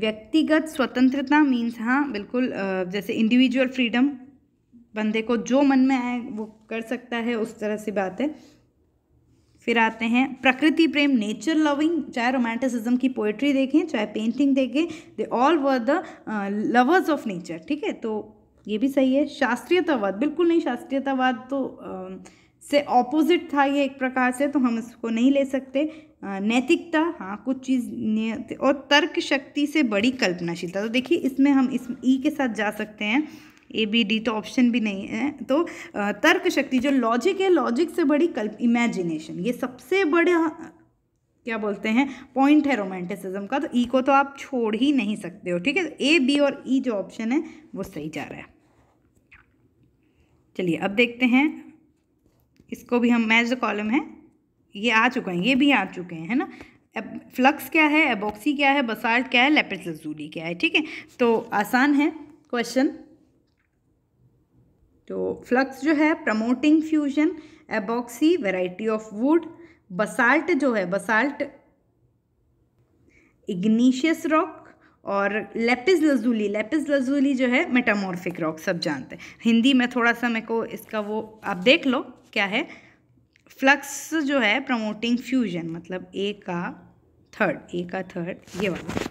व्यक्तिगत स्वतंत्रता मीन्स हाँ बिल्कुल जैसे इंडिविजुअल फ्रीडम बंदे को जो मन में आए वो कर सकता है उस तरह से बात है फिर आते हैं प्रकृति प्रेम नेचर लविंग चाहे रोमांटिसिज्म की पोइट्री देखें चाहे पेंटिंग देखें they all were the lovers of nature ठीक है तो ये भी सही है शास्त्रीयतावाद बिल्कुल नहीं शास्त्रीयतावाद तो uh, से ऑपोजिट था ये एक प्रकार से तो हम इसको नहीं ले सकते uh, नैतिकता हाँ कुछ चीज़ और तर्क शक्ति से बड़ी कल्पनाशीलता तो देखिए इसमें हम इस ई के साथ जा सकते हैं ए बी डी तो ऑप्शन भी नहीं है तो तर्क शक्ति जो लॉजिक है लॉजिक से बड़ी कल्प इमेजिनेशन ये सबसे बड़े क्या बोलते हैं पॉइंट है रोमांटिसिज्म का तो ई e को तो आप छोड़ ही नहीं सकते हो ठीक है ए बी और ई e जो ऑप्शन है वो सही जा रहा है चलिए अब देखते हैं इसको भी हम मैच कॉलम है ये आ चुका है ये भी आ चुके हैं है ना फ्लक्स क्या है एबॉक्सी क्या है बसाल्ट क्या है लेपिस क्या है ठीक है तो आसान है क्वेश्चन तो फ्लक्स जो है promoting fusion epoxy variety of wood basalt जो है बसाल्ट इग्निशियस रॉक और लेपिस लजूली लेपिस लजूली जो है मेटामॉर्फिक रॉक सब जानते हैं हिंदी में थोड़ा सा मेरे को इसका वो आप देख लो क्या है फ्लक्स जो है प्रमोटिंग फ्यूजन मतलब ए का थर्ड ए का थर्ड ये वाला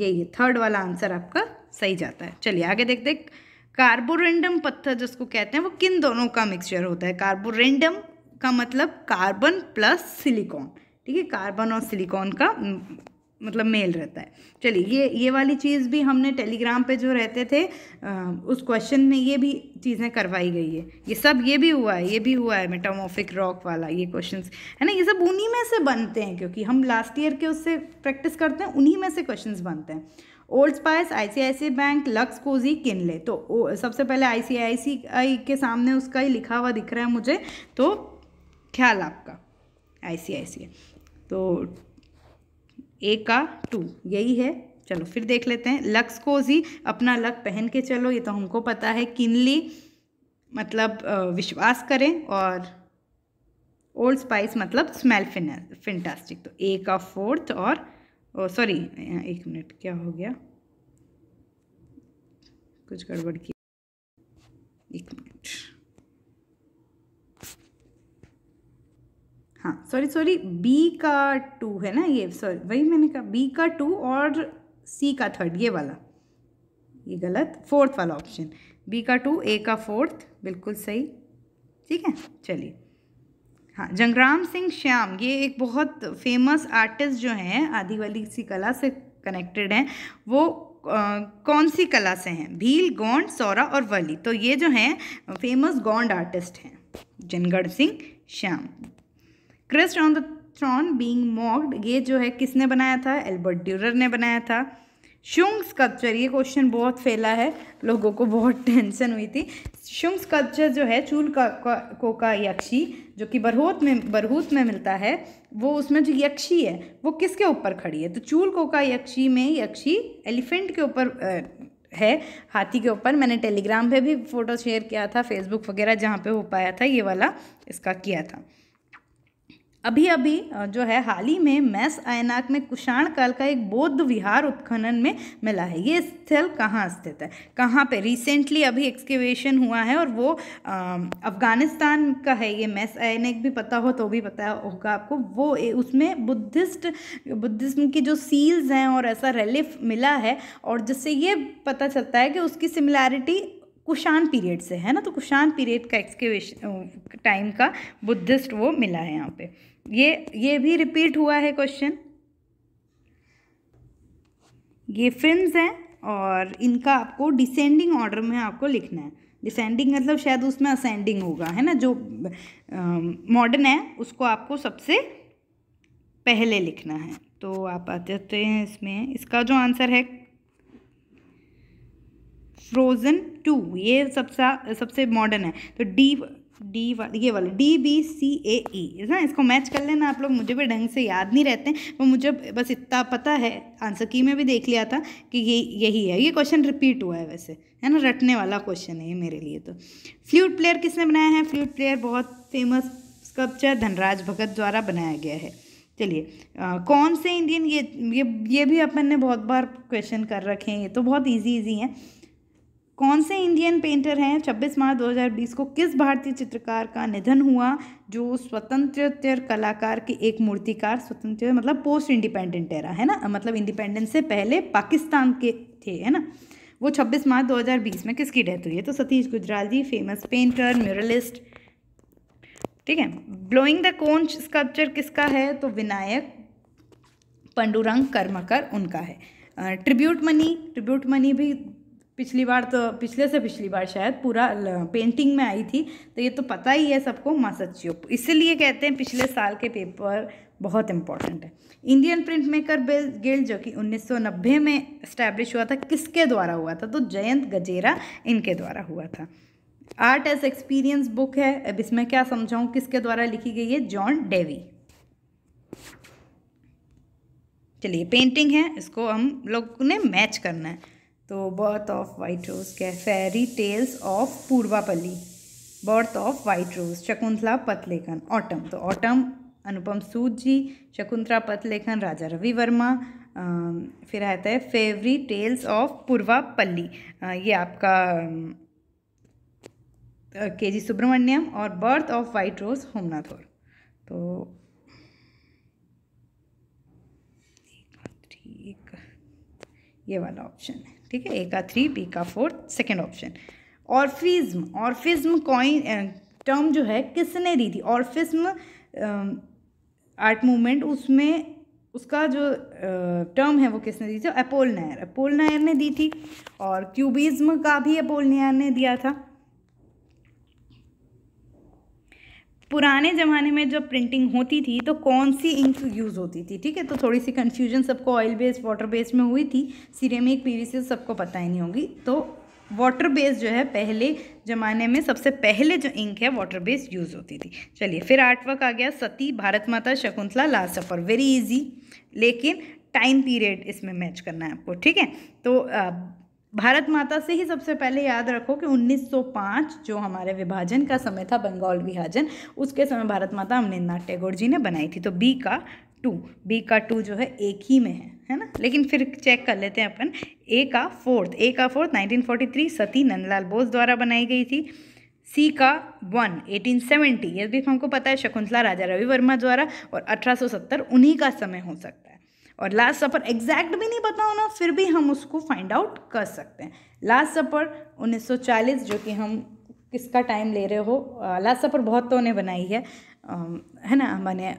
ये ये थर्ड वाला आंसर आपका सही जाता है चलिए आगे देख देख कार्बोरेंडम पत्थर जिसको कहते हैं वो किन दोनों का मिक्सचर होता है कार्बोरेंडम का मतलब कार्बन प्लस सिलिकॉन ठीक है कार्बन और सिलिकॉन का मतलब मेल रहता है चलिए ये ये वाली चीज़ भी हमने टेलीग्राम पे जो रहते थे आ, उस क्वेश्चन में ये भी चीज़ें करवाई गई है ये सब ये भी हुआ है ये भी हुआ है मेटामोफिक रॉक वाला ये क्वेश्चन है ना ये सब उन्हीं में से बनते हैं क्योंकि हम लास्ट ईयर के उससे प्रैक्टिस करते हैं उन्हीं में से क्वेश्चन बनते हैं Old Spice ICICI bank Lux Cozi Kinley तो सबसे पहले आईसीआईसी के सामने उसका ही लिखा हुआ दिख रहा है मुझे तो ख्याल आपका आईसीआईसी तो ए का टू यही है चलो फिर देख लेते हैं लक्स कोजी अपना लक पहन के चलो ये तो हमको पता है किनली मतलब विश्वास करें और ओल्ड स्पाइस मतलब स्मेल फिन फिंटास्टिक तो ए का फोर्थ और ओ सॉरी एक मिनट क्या हो गया कुछ गड़बड़ की एक मिनट हाँ सॉरी सॉरी बी का टू है ना ये सॉरी वही मैंने कहा बी का टू और सी का थर्ड ये वाला ये गलत फोर्थ वाला ऑप्शन बी का टू ए का फोर्थ बिल्कुल सही ठीक है चलिए हाँ जंगराम सिंह श्याम ये एक बहुत फेमस आर्टिस्ट जो हैं वाली सी कला से कनेक्टेड हैं वो आ, कौन सी कला से हैं भील गोंड सौरा और वली तो ये जो हैं फेमस गोंड आर्टिस्ट हैं Jangarh Singh Shyam Christ on the throne being mocked ये जो है किसने बनाया था एल्बर्ट ड्यूरर ने बनाया था शुंग स्कल्पचर ये क्वेश्चन बहुत फैला है लोगों को बहुत टेंशन हुई थी शुंग स्कल्पचर जो है चूल का, का, कोका यक्षी जो कि बरहोत में बरहूत में मिलता है वो उसमें जो यक्षी है वो किसके ऊपर खड़ी है तो चूल कोका यक्षी में यक्षी एलिफेंट के ऊपर है हाथी के ऊपर मैंने टेलीग्राम पे भी फ़ोटो शेयर किया था फेसबुक वगैरह जहाँ पे हो पाया था ये वाला इसका किया था अभी अभी जो है हाल ही में मैस आयनाक में कुषाण काल का एक बौद्ध विहार उत्खनन में मिला है ये स्थल कहाँ स्थित है कहाँ पे रिसेंटली अभी एक्सकेवेशन हुआ है और वो अफ़गानिस्तान का है ये मैस आयनाक भी पता हो तो भी पता होगा आपको वो उसमें बुद्धिस्ट बुद्धिज्म की जो सील्स हैं और ऐसा रेलिफ मिला है और जिससे ये पता चलता है कि उसकी सिमिलैरिटी कुशान पीरियड से है ना तो कुशान पीरियड का एक्सकेवेशन टाइम का बुद्धिस्ट वो मिला है यहाँ पे ये ये भी रिपीट हुआ है क्वेश्चन ये फिल्म्स हैं और इनका आपको डिसेंडिंग ऑर्डर में आपको लिखना है डिसेंडिंग मतलब शायद उसमें असेंडिंग होगा है ना जो मॉडर्न है उसको आपको सबसे पहले लिखना है तो आप आ जाते हैं इसमें इसका जो आंसर है फ्रोज़न टू ये सबसे सबसे मॉडर्न है तो डी डी वन ये वाले डी बी सी ए ई ना इसको मैच कर लेना आप लोग मुझे भी ढंग से याद नहीं रहते हैं वो मुझे बस इतना पता है आंसर की में भी देख लिया था कि ये यही है ये क्वेश्चन रिपीट हुआ है वैसे है ना रटने वाला क्वेश्चन है ये मेरे लिए तो फ्लूट प्लेयर किसने बनाया है फ्लूट प्लेयर बहुत फेमस स्कप्चर धनराज भगत द्वारा बनाया गया है चलिए कौन से इंडियन ये ये ये भी अपन ने बहुत बार क्वेश्चन कर रखे हैं ये तो बहुत ईजी इजी हैं कौन से इंडियन पेंटर हैं 26 मार्च 2020 को किस भारतीय चित्रकार का निधन हुआ जो स्वतंत्र कलाकार के एक मूर्तिकार स्वतंत्र मतलब पोस्ट इंडिपेंडेंट एरा है ना मतलब इंडिपेंडेंस से पहले पाकिस्तान के थे है ना वो 26 मार्च 2020 में किसकी डेथ हुई है तो Satish Gujral ji famous painter muralist ठीक है ब्लोइंग द कौन स्कल्पचर किसका है तो विनायक पंडुरंग कर्मकर उनका है ट्रिब्यूट मनी ट्रिब्यूट मनी भी पिछली बार तो पिछले से पिछली बार शायद पूरा पेंटिंग में आई थी तो ये तो पता ही है सबको सचियो इसीलिए कहते हैं पिछले साल के पेपर बहुत इंपॉर्टेंट है इंडियन प्रिंट मेकर बिल गिल जो कि 1990 में इस्टेब्लिश हुआ था किसके द्वारा हुआ था तो जयंत गजेरा इनके द्वारा हुआ था आर्ट एज एक्सपीरियंस बुक है अब इसमें क्या समझाऊँ किसके द्वारा लिखी गई है जॉन डेवी चलिए पेंटिंग है इसको हम लोग ने मैच करना है तो बर्थ ऑफ वाइट रोज़ क्या है fairy tales of Purvapalli birth of white rose Shakuntala लेखन ऑटम तो ऑटम अनुपम सूद जी शकुंतला लेखन राजा रवि वर्मा फिर आता है फेवरी टेल्स ऑफ पूर्वापल्ली ये आपका के जी सुब्रमण्यम और बर्थ ऑफ वाइट रोज होमनाथोर तो ये वाला ऑप्शन है ठीक है ए का थ्री बी का four second option orphism orphism coin term जो है किसने दी थी ऑर्फिज्म आर्ट मूवमेंट उसमें उसका जो टर्म uh, है वो किसने दी थी अपोल नायर अपोल नायर ने दी थी और क्यूबिज्म का भी अपोल नायर ने दिया था पुराने ज़माने में जब प्रिंटिंग होती थी तो कौन सी इंक यूज़ होती थी ठीक है तो थोड़ी सी कन्फ्यूजन सबको ऑयल बेस्ड वाटर बेस्ड में हुई थी वी सी सबको पता ही नहीं होगी तो वाटर बेस जो है पहले ज़माने में सबसे पहले जो इंक है वाटर बेस्ड यूज़ होती थी चलिए फिर आर्टवर्क आ गया Sati Bharat Mata Shakuntala last supper very easy लेकिन टाइम पीरियड इसमें मैच करना है आपको ठीक है तो भारत माता से ही सबसे पहले याद रखो कि 1905 जो हमारे विभाजन का समय था बंगाल विभाजन उसके समय भारत माता अमरिंद्रनाथ टैगोर जी ने बनाई थी तो बी का टू बी का टू जो है एक ही में है है ना लेकिन फिर चेक कर लेते हैं अपन ए का फोर्थ ए का फोर्थ 1943 सती नंदलाल बोस द्वारा बनाई गई थी सी का वन 1870 ये भी हमको पता है शकुंतला राजा रवि वर्मा द्वारा और 1870 उन्हीं का समय हो सकता और लास्ट सफ़र एग्जैक्ट भी नहीं पता होना फिर भी हम उसको फाइंड आउट कर सकते हैं लास्ट सफर 1940 जो कि हम किसका टाइम ले रहे हो लास्ट सफ़र बहुत तो ने बनाई है आ, है ना मैंने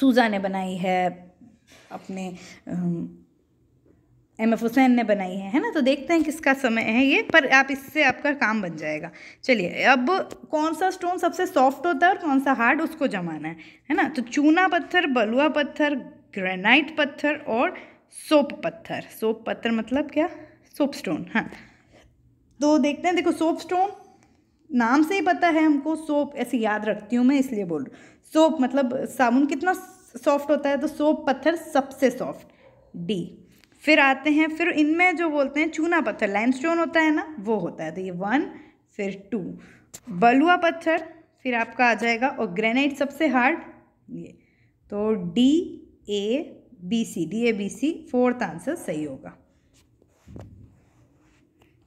सूजा ने बनाई है अपने एम एफ हुसैन ने बनाई है है ना तो देखते हैं किसका समय है ये पर आप इससे आपका काम बन जाएगा चलिए अब कौन सा स्टोन सबसे सॉफ्ट होता है और कौन सा हार्ड उसको जमाना है है ना तो चूना पत्थर बलुआ पत्थर ग्रेनाइट पत्थर और सोप पत्थर सोप पत्थर मतलब क्या सोप स्टोन हाँ तो देखते हैं देखो सोप स्टोन नाम से ही पता है हमको सोप ऐसे याद रखती हूँ मैं इसलिए बोल रही सोप मतलब साबुन कितना सॉफ्ट होता है तो सोप पत्थर सबसे सॉफ्ट डी फिर आते हैं फिर इनमें जो बोलते हैं चूना पत्थर लाइमस्टोन होता है ना वो होता है तो ये वन फिर टू बलुआ पत्थर फिर आपका आ जाएगा और ग्रेनाइट सबसे हार्ड ये तो D A B C D A B C fourth answer सही होगा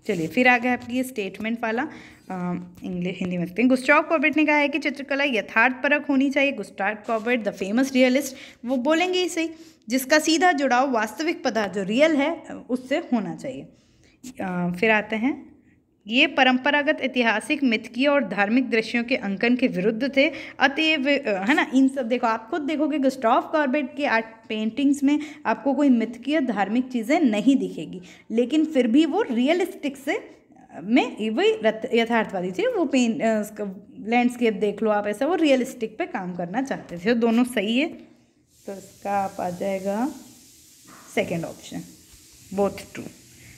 चलिए फिर आ गया आपकी ये स्टेटमेंट वाला इंग्लिश हिंदी में लिखते हैं गुस्टाव कॉबर्ट ने कहा है कि चित्रकला यथार्थ परक होनी चाहिए Gustave Courbet the famous realist वो बोलेंगे ही सही जिसका सीधा जुड़ाव वास्तविक पदार्थ जो रियल है उससे होना चाहिए आ, फिर आते हैं ये परंपरागत ऐतिहासिक मिथकीय और धार्मिक दृश्यों के अंकन के विरुद्ध थे अतएव है ना इन सब देखो आप खुद देखोगे गुस्टॉफ कॉर्बेट के आर्ट पेंटिंग्स में आपको कोई मिथकीय धार्मिक चीज़ें नहीं दिखेगी लेकिन फिर भी वो रियलिस्टिक से में वही यथार्थवादी थे वो पेन लैंडस्केप देख लो आप ऐसा वो रियलिस्टिक पे काम करना चाहते थे दोनों सही है तो इसका आप आ जाएगा सेकेंड ऑप्शन बोथ ट्रू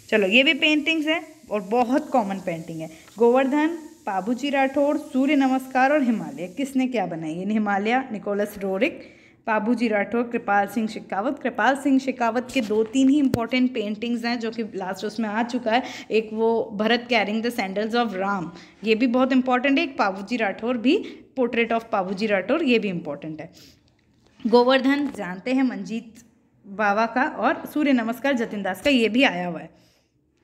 चलो ये भी पेंटिंग्स हैं और बहुत कॉमन पेंटिंग है गोवर्धन बाबूजी राठौर सूर्य नमस्कार और हिमालय किसने क्या बनाई है हिमालय निकोलस रोरिक बाबूजी राठौर कृपाल सिंह शेखावत कृपाल सिंह शेखावत के दो तीन ही इंपॉर्टेंट पेंटिंग्स हैं जो कि लास्ट उसमें आ चुका है एक वो Bharat carrying the sandals of Ram ये भी बहुत इंपॉर्टेंट है एक बाबूजी राठौर भी पोर्ट्रेट ऑफ बाबूजी राठौर ये भी इंपॉर्टेंट है गोवर्धन जानते हैं मंजीत बाबा का और सूर्य नमस्कार जतिन दास का ये भी आया हुआ है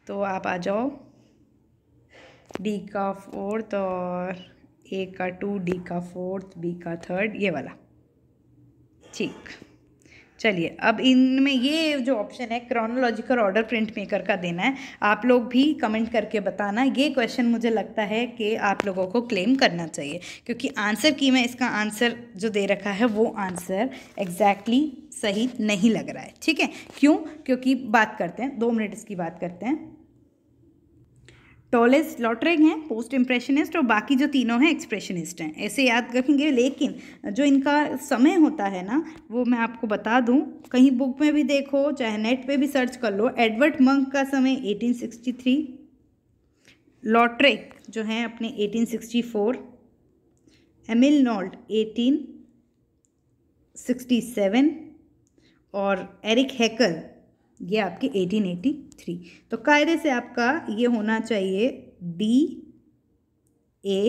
तो आप आ जाओ डी का फोर्थ और ए का टू डी का फोर्थ बी का थर्ड ये वाला ठीक चलिए अब इनमें ये जो ऑप्शन है क्रोनोलॉजिकल ऑर्डर प्रिंट मेकर का देना है आप लोग भी कमेंट करके बताना ये क्वेश्चन मुझे लगता है कि आप लोगों को क्लेम करना चाहिए क्योंकि आंसर की मैं इसका आंसर जो दे रखा है वो आंसर एग्जैक्टली exactly सही नहीं लग रहा है ठीक है क्यों क्योंकि बात करते हैं दो मिनट इसकी बात करते हैं टॉलेस्ट लॉटरेग हैं पोस्ट इम्प्रेशनिस्ट और बाकी जो तीनों हैं एक्सप्रेशनिस्ट हैं ऐसे याद रखेंगे लेकिन जो इनका समय होता है ना वो मैं आपको बता दूं कहीं बुक में भी देखो चाहे नेट पे भी सर्च कर लो एडवर्ड मंक का समय 1863 लॉटरेक जो हैं अपने 1864 एमिल नॉल्ट 1867 और एरिक हैकर ये आपकी 1883 तो कायदे से आपका ये होना चाहिए D A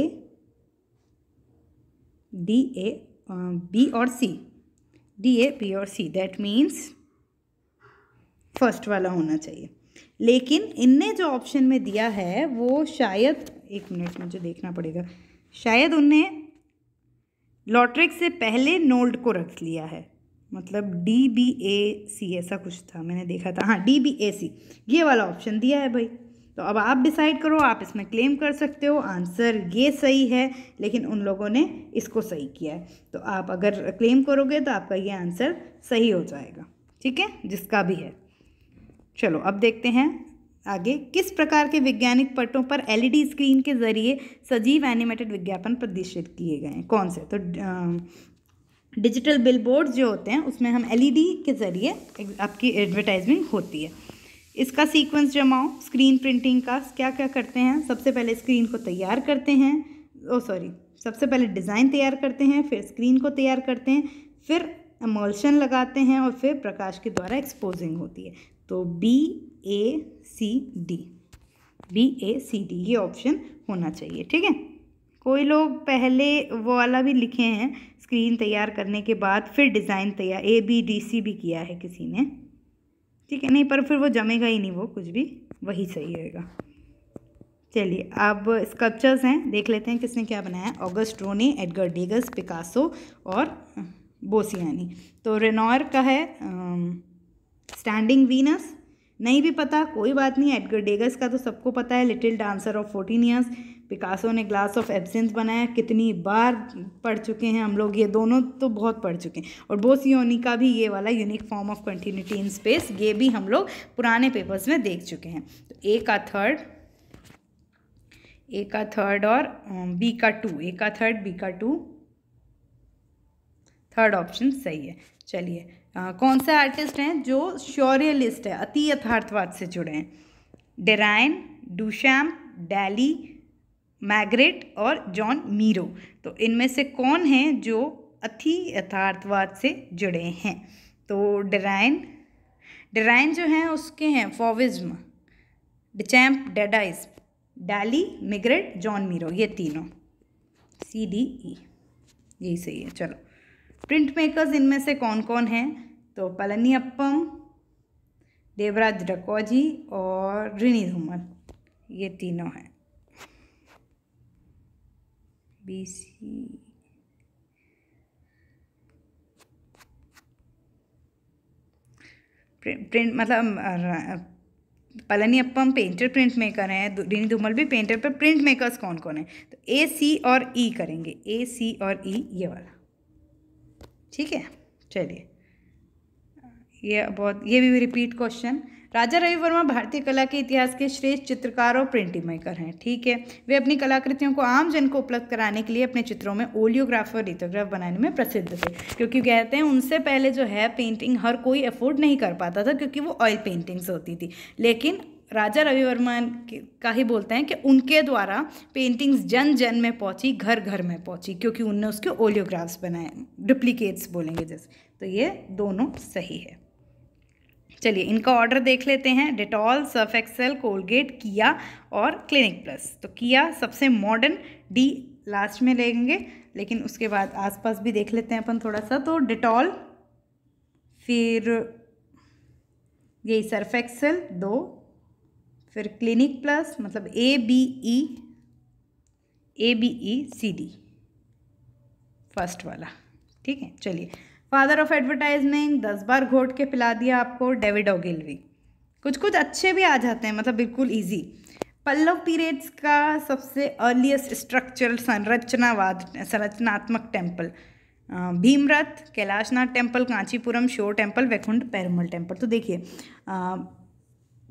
D A B और सी डी ए बी और सी दैट मीन्स फर्स्ट वाला होना चाहिए लेकिन इनने जो ऑप्शन में दिया है वो शायद एक मिनट मुझे देखना पड़ेगा शायद उनने लॉटरिक से पहले नोल्ड को रख लिया है मतलब डी बी ए सी ऐसा कुछ था मैंने देखा था हाँ डी बी ए सी ये वाला ऑप्शन दिया है भाई तो अब आप डिसाइड करो आप इसमें क्लेम कर सकते हो आंसर ये सही है लेकिन उन लोगों ने इसको सही किया है तो आप अगर क्लेम करोगे तो आपका ये आंसर सही हो जाएगा ठीक है जिसका भी है चलो अब देखते हैं आगे किस प्रकार के वैज्ञानिक पटों पर एलईडी स्क्रीन e के जरिए सजीव एनिमेटेड विज्ञापन प्रदर्शित किए गए हैं कौन से तो डिजिटल बिलबोर्ड जो होते हैं उसमें हम एलईडी e के ज़रिए आपकी एडवर्टाइजमेंट होती है इसका सीक्वेंस जमाओ स्क्रीन प्रिंटिंग का क्या क्या करते हैं सबसे पहले स्क्रीन को तैयार करते हैं ओ सॉरी सबसे पहले डिज़ाइन तैयार करते हैं फिर स्क्रीन को तैयार करते हैं फिर एमोल्शन लगाते हैं और फिर प्रकाश के द्वारा एक्सपोजिंग होती है तो B A C D B A C D ये ऑप्शन होना चाहिए ठीक है कोई लोग पहले वो वाला भी लिखे हैं स्क्रीन तैयार करने के बाद फिर डिज़ाइन तैयार ए बी डी सी भी किया है किसी ने ठीक है नहीं पर फिर वो जमेगा ही नहीं वो कुछ भी वही सही रहेगा चलिए अब स्कल्पचर्स हैं देख लेते हैं किसने क्या बनाया Auguste Rodin Edgar Degas Picasso और बोसियानी तो रेनॉयर का है स्टैंडिंग वीनस नहीं भी पता कोई बात नहीं एडगर डेगस का तो सबको पता है little dancer of fourteen years Picasso ने ग्लास ऑफ एब्सेंस बनाया कितनी बार पढ़ चुके हैं हम लोग ये दोनों तो बहुत पढ़ चुके हैं और बोसियोनी का भी ये वाला unique form of continuity in space ये भी हम लोग पुराने पेपर्स में देख चुके हैं तो ए का थर्ड ए का थर्ड और बी का टू ए का थर्ड बी का टू थर्ड ऑप्शन सही है चलिए आ, कौन से आर्टिस्ट हैं जो शौर्यलिस्ट है अति यथार्थवाद से जुड़े हैं डेराइन डूशैम डैली मैग्रेट और जॉन मीरो तो इनमें से कौन हैं जो अति यथार्थवाद से जुड़े हैं तो डेराइन डेराइन जो हैं उसके हैं fauvism Duchamp Dadaism Dali Magritte Joan Miro ये तीनों सी डी ई यही सही है चलो प्रिंट मेकर्स इनमें से कौन कौन हैं तो अप्पम देवराज डकोजी और रिनी धूमल ये तीनों हैं बी सी प्रिंट मतलब अप्पम पेंटर प्रिंट मेकर हैं रिनी धूमल भी पेंटर पर प्रिंट मेकर्स कौन कौन हैं तो ए सी और ई e करेंगे ए सी और ई e, ये वाला ठीक है चलिए ये बहुत ये भी रिपीट क्वेश्चन राजा रवि वर्मा भारतीय कला के इतिहास के श्रेष्ठ चित्रकार और प्रिंटिंग मेकर हैं ठीक है वे अपनी कलाकृतियों को आम जन को उपलब्ध कराने के लिए अपने चित्रों में ओलियोग्राफ और लिथोग्राफ बनाने में प्रसिद्ध थे क्योंकि कहते हैं उनसे पहले जो है पेंटिंग हर कोई अफोर्ड नहीं कर पाता था क्योंकि वो ऑयल पेंटिंग्स होती थी लेकिन राजा रवि वर्मा का ही बोलते हैं कि उनके द्वारा पेंटिंग्स जन जन में पहुंची घर घर में पहुंची क्योंकि उनने उसके ओलियोग्राफ्स बनाए डुप्लीकेट्स बोलेंगे जैसे तो ये दोनों सही है चलिए इनका ऑर्डर देख लेते हैं डिटॉल सर्फ एक्सेल कोलगेट किया और क्लिनिक प्लस तो किया सबसे मॉडर्न डी लास्ट में लेंगे लेकिन उसके बाद आसपास भी देख लेते हैं अपन थोड़ा सा तो डिटॉल फिर यही सर्फ एक्सेल दो फिर क्लिनिक प्लस मतलब A B E A B E C D first वाला ठीक है चलिए फादर ऑफ एडवर्टाइजमेंट दस बार घोट के पिला दिया आपको डेविड ओगिलवी कुछ कुछ अच्छे भी आ जाते हैं मतलब बिल्कुल इजी पल्लव पीरियड्स का सबसे अर्लीस्ट स्ट्रक्चरल संरचनावाद संरचनात्मक temple Bhimratha Kailashnath temple Kanchipuram shore temple वैकुंड पैरमल temple तो देखिए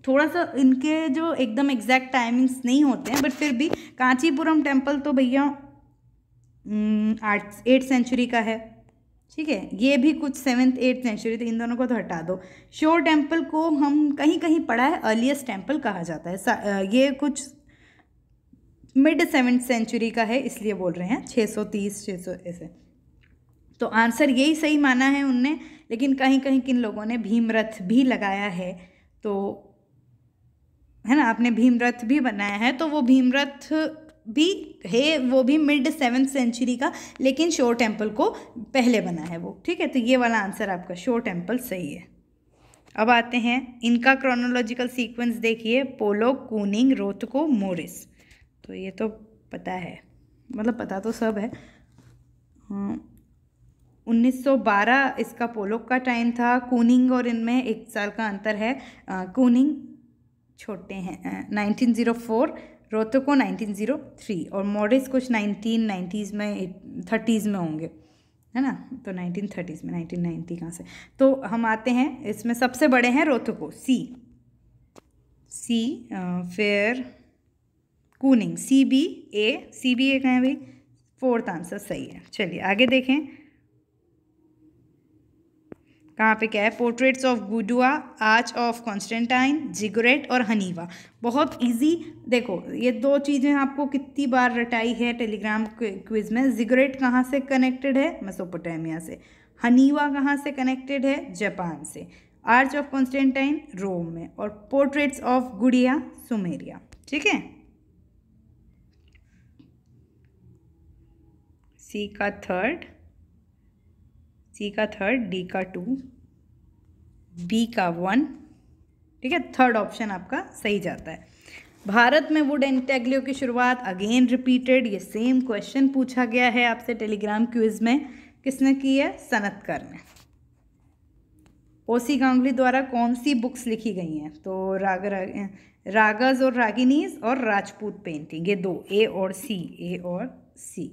थोड़ा सा इनके जो एकदम एग्जैक्ट टाइमिंग्स नहीं होते हैं बट फिर भी कांचीपुरम टेम्पल तो भैया हम्म, आठ एट सेंचुरी का है ठीक है ये भी कुछ सेवन्थ एट्थ सेंचुरी तो इन दोनों को तो हटा दो श्योर टेम्पल को हम कहीं कहीं पढ़ा है अर्लीस्ट टेम्पल कहा जाता है ये कुछ मिड सेवेंथ सेंचुरी का है इसलिए बोल रहे हैं 630 सौ ऐसे तो आंसर यही सही माना है उनने लेकिन कहीं कहीं किन लोगों ने भीमरथ भी लगाया है तो है ना आपने भीमरथ भी बनाया है तो वो भीमरथ भी है वो भी मिड सेवेंथ सेंचुरी का लेकिन शोर टेम्पल को पहले बना है वो ठीक है तो ये वाला आंसर आपका शोर टेम्पल सही है अब आते हैं इनका क्रोनोलॉजिकल सीक्वेंस देखिए पोलो कूनिंग रोतको मोरिस तो ये तो पता है मतलब पता तो सब है हाँ हम्म, 1912 इसका पोलो का टाइम था कूनिंग और इनमें एक साल का अंतर है आ, कूनिंग छोटे हैं नाइनटीन ज़ीरो फोर रोतो को नाइनटीन ज़ीरो थ्री और मॉडल्स कुछ नाइनटीन नाइन्टीज़ में थर्टीज़ में होंगे है ना तो नाइनटीन थर्टीज़ में नाइनटीन नाइन्टी कहाँ से तो हम आते हैं इसमें सबसे बड़े हैं रोतको सी सी फिर कूनिंग C B A C B ए कहें भाई फोर्थ आंसर सही है चलिए आगे देखें कहाँ पे क्या है portraits of Gudea arch of Constantine ziggurat और हनीवा बहुत इजी देखो ये दो चीज़ें आपको कितनी बार रटाई है टेलीग्राम क्विज में जिगरेट कहाँ से कनेक्टेड है मसोपोटामिया से हनीवा कहाँ से कनेक्टेड है जापान से आर्च ऑफ कॉन्स्टेंटाइन रोम में और पोर्ट्रेट्स ऑफ गुड़िया सुमेरिया ठीक है सी का थर्ड सी का थर्ड डी का टू बी का वन ठीक है थर्ड ऑप्शन आपका सही जाता है भारत में वुड एंटेग्लियो की शुरुआत अगेन रिपीटेड ये सेम क्वेश्चन पूछा गया है आपसे टेलीग्राम क्विज में किसने की है सनतकर ने ओसी गांगुली द्वारा कौन सी बुक्स लिखी गई हैं तो राग रागज और रागिनीज और राजपूत पेंटिंग ये दो ए और सी ए और सी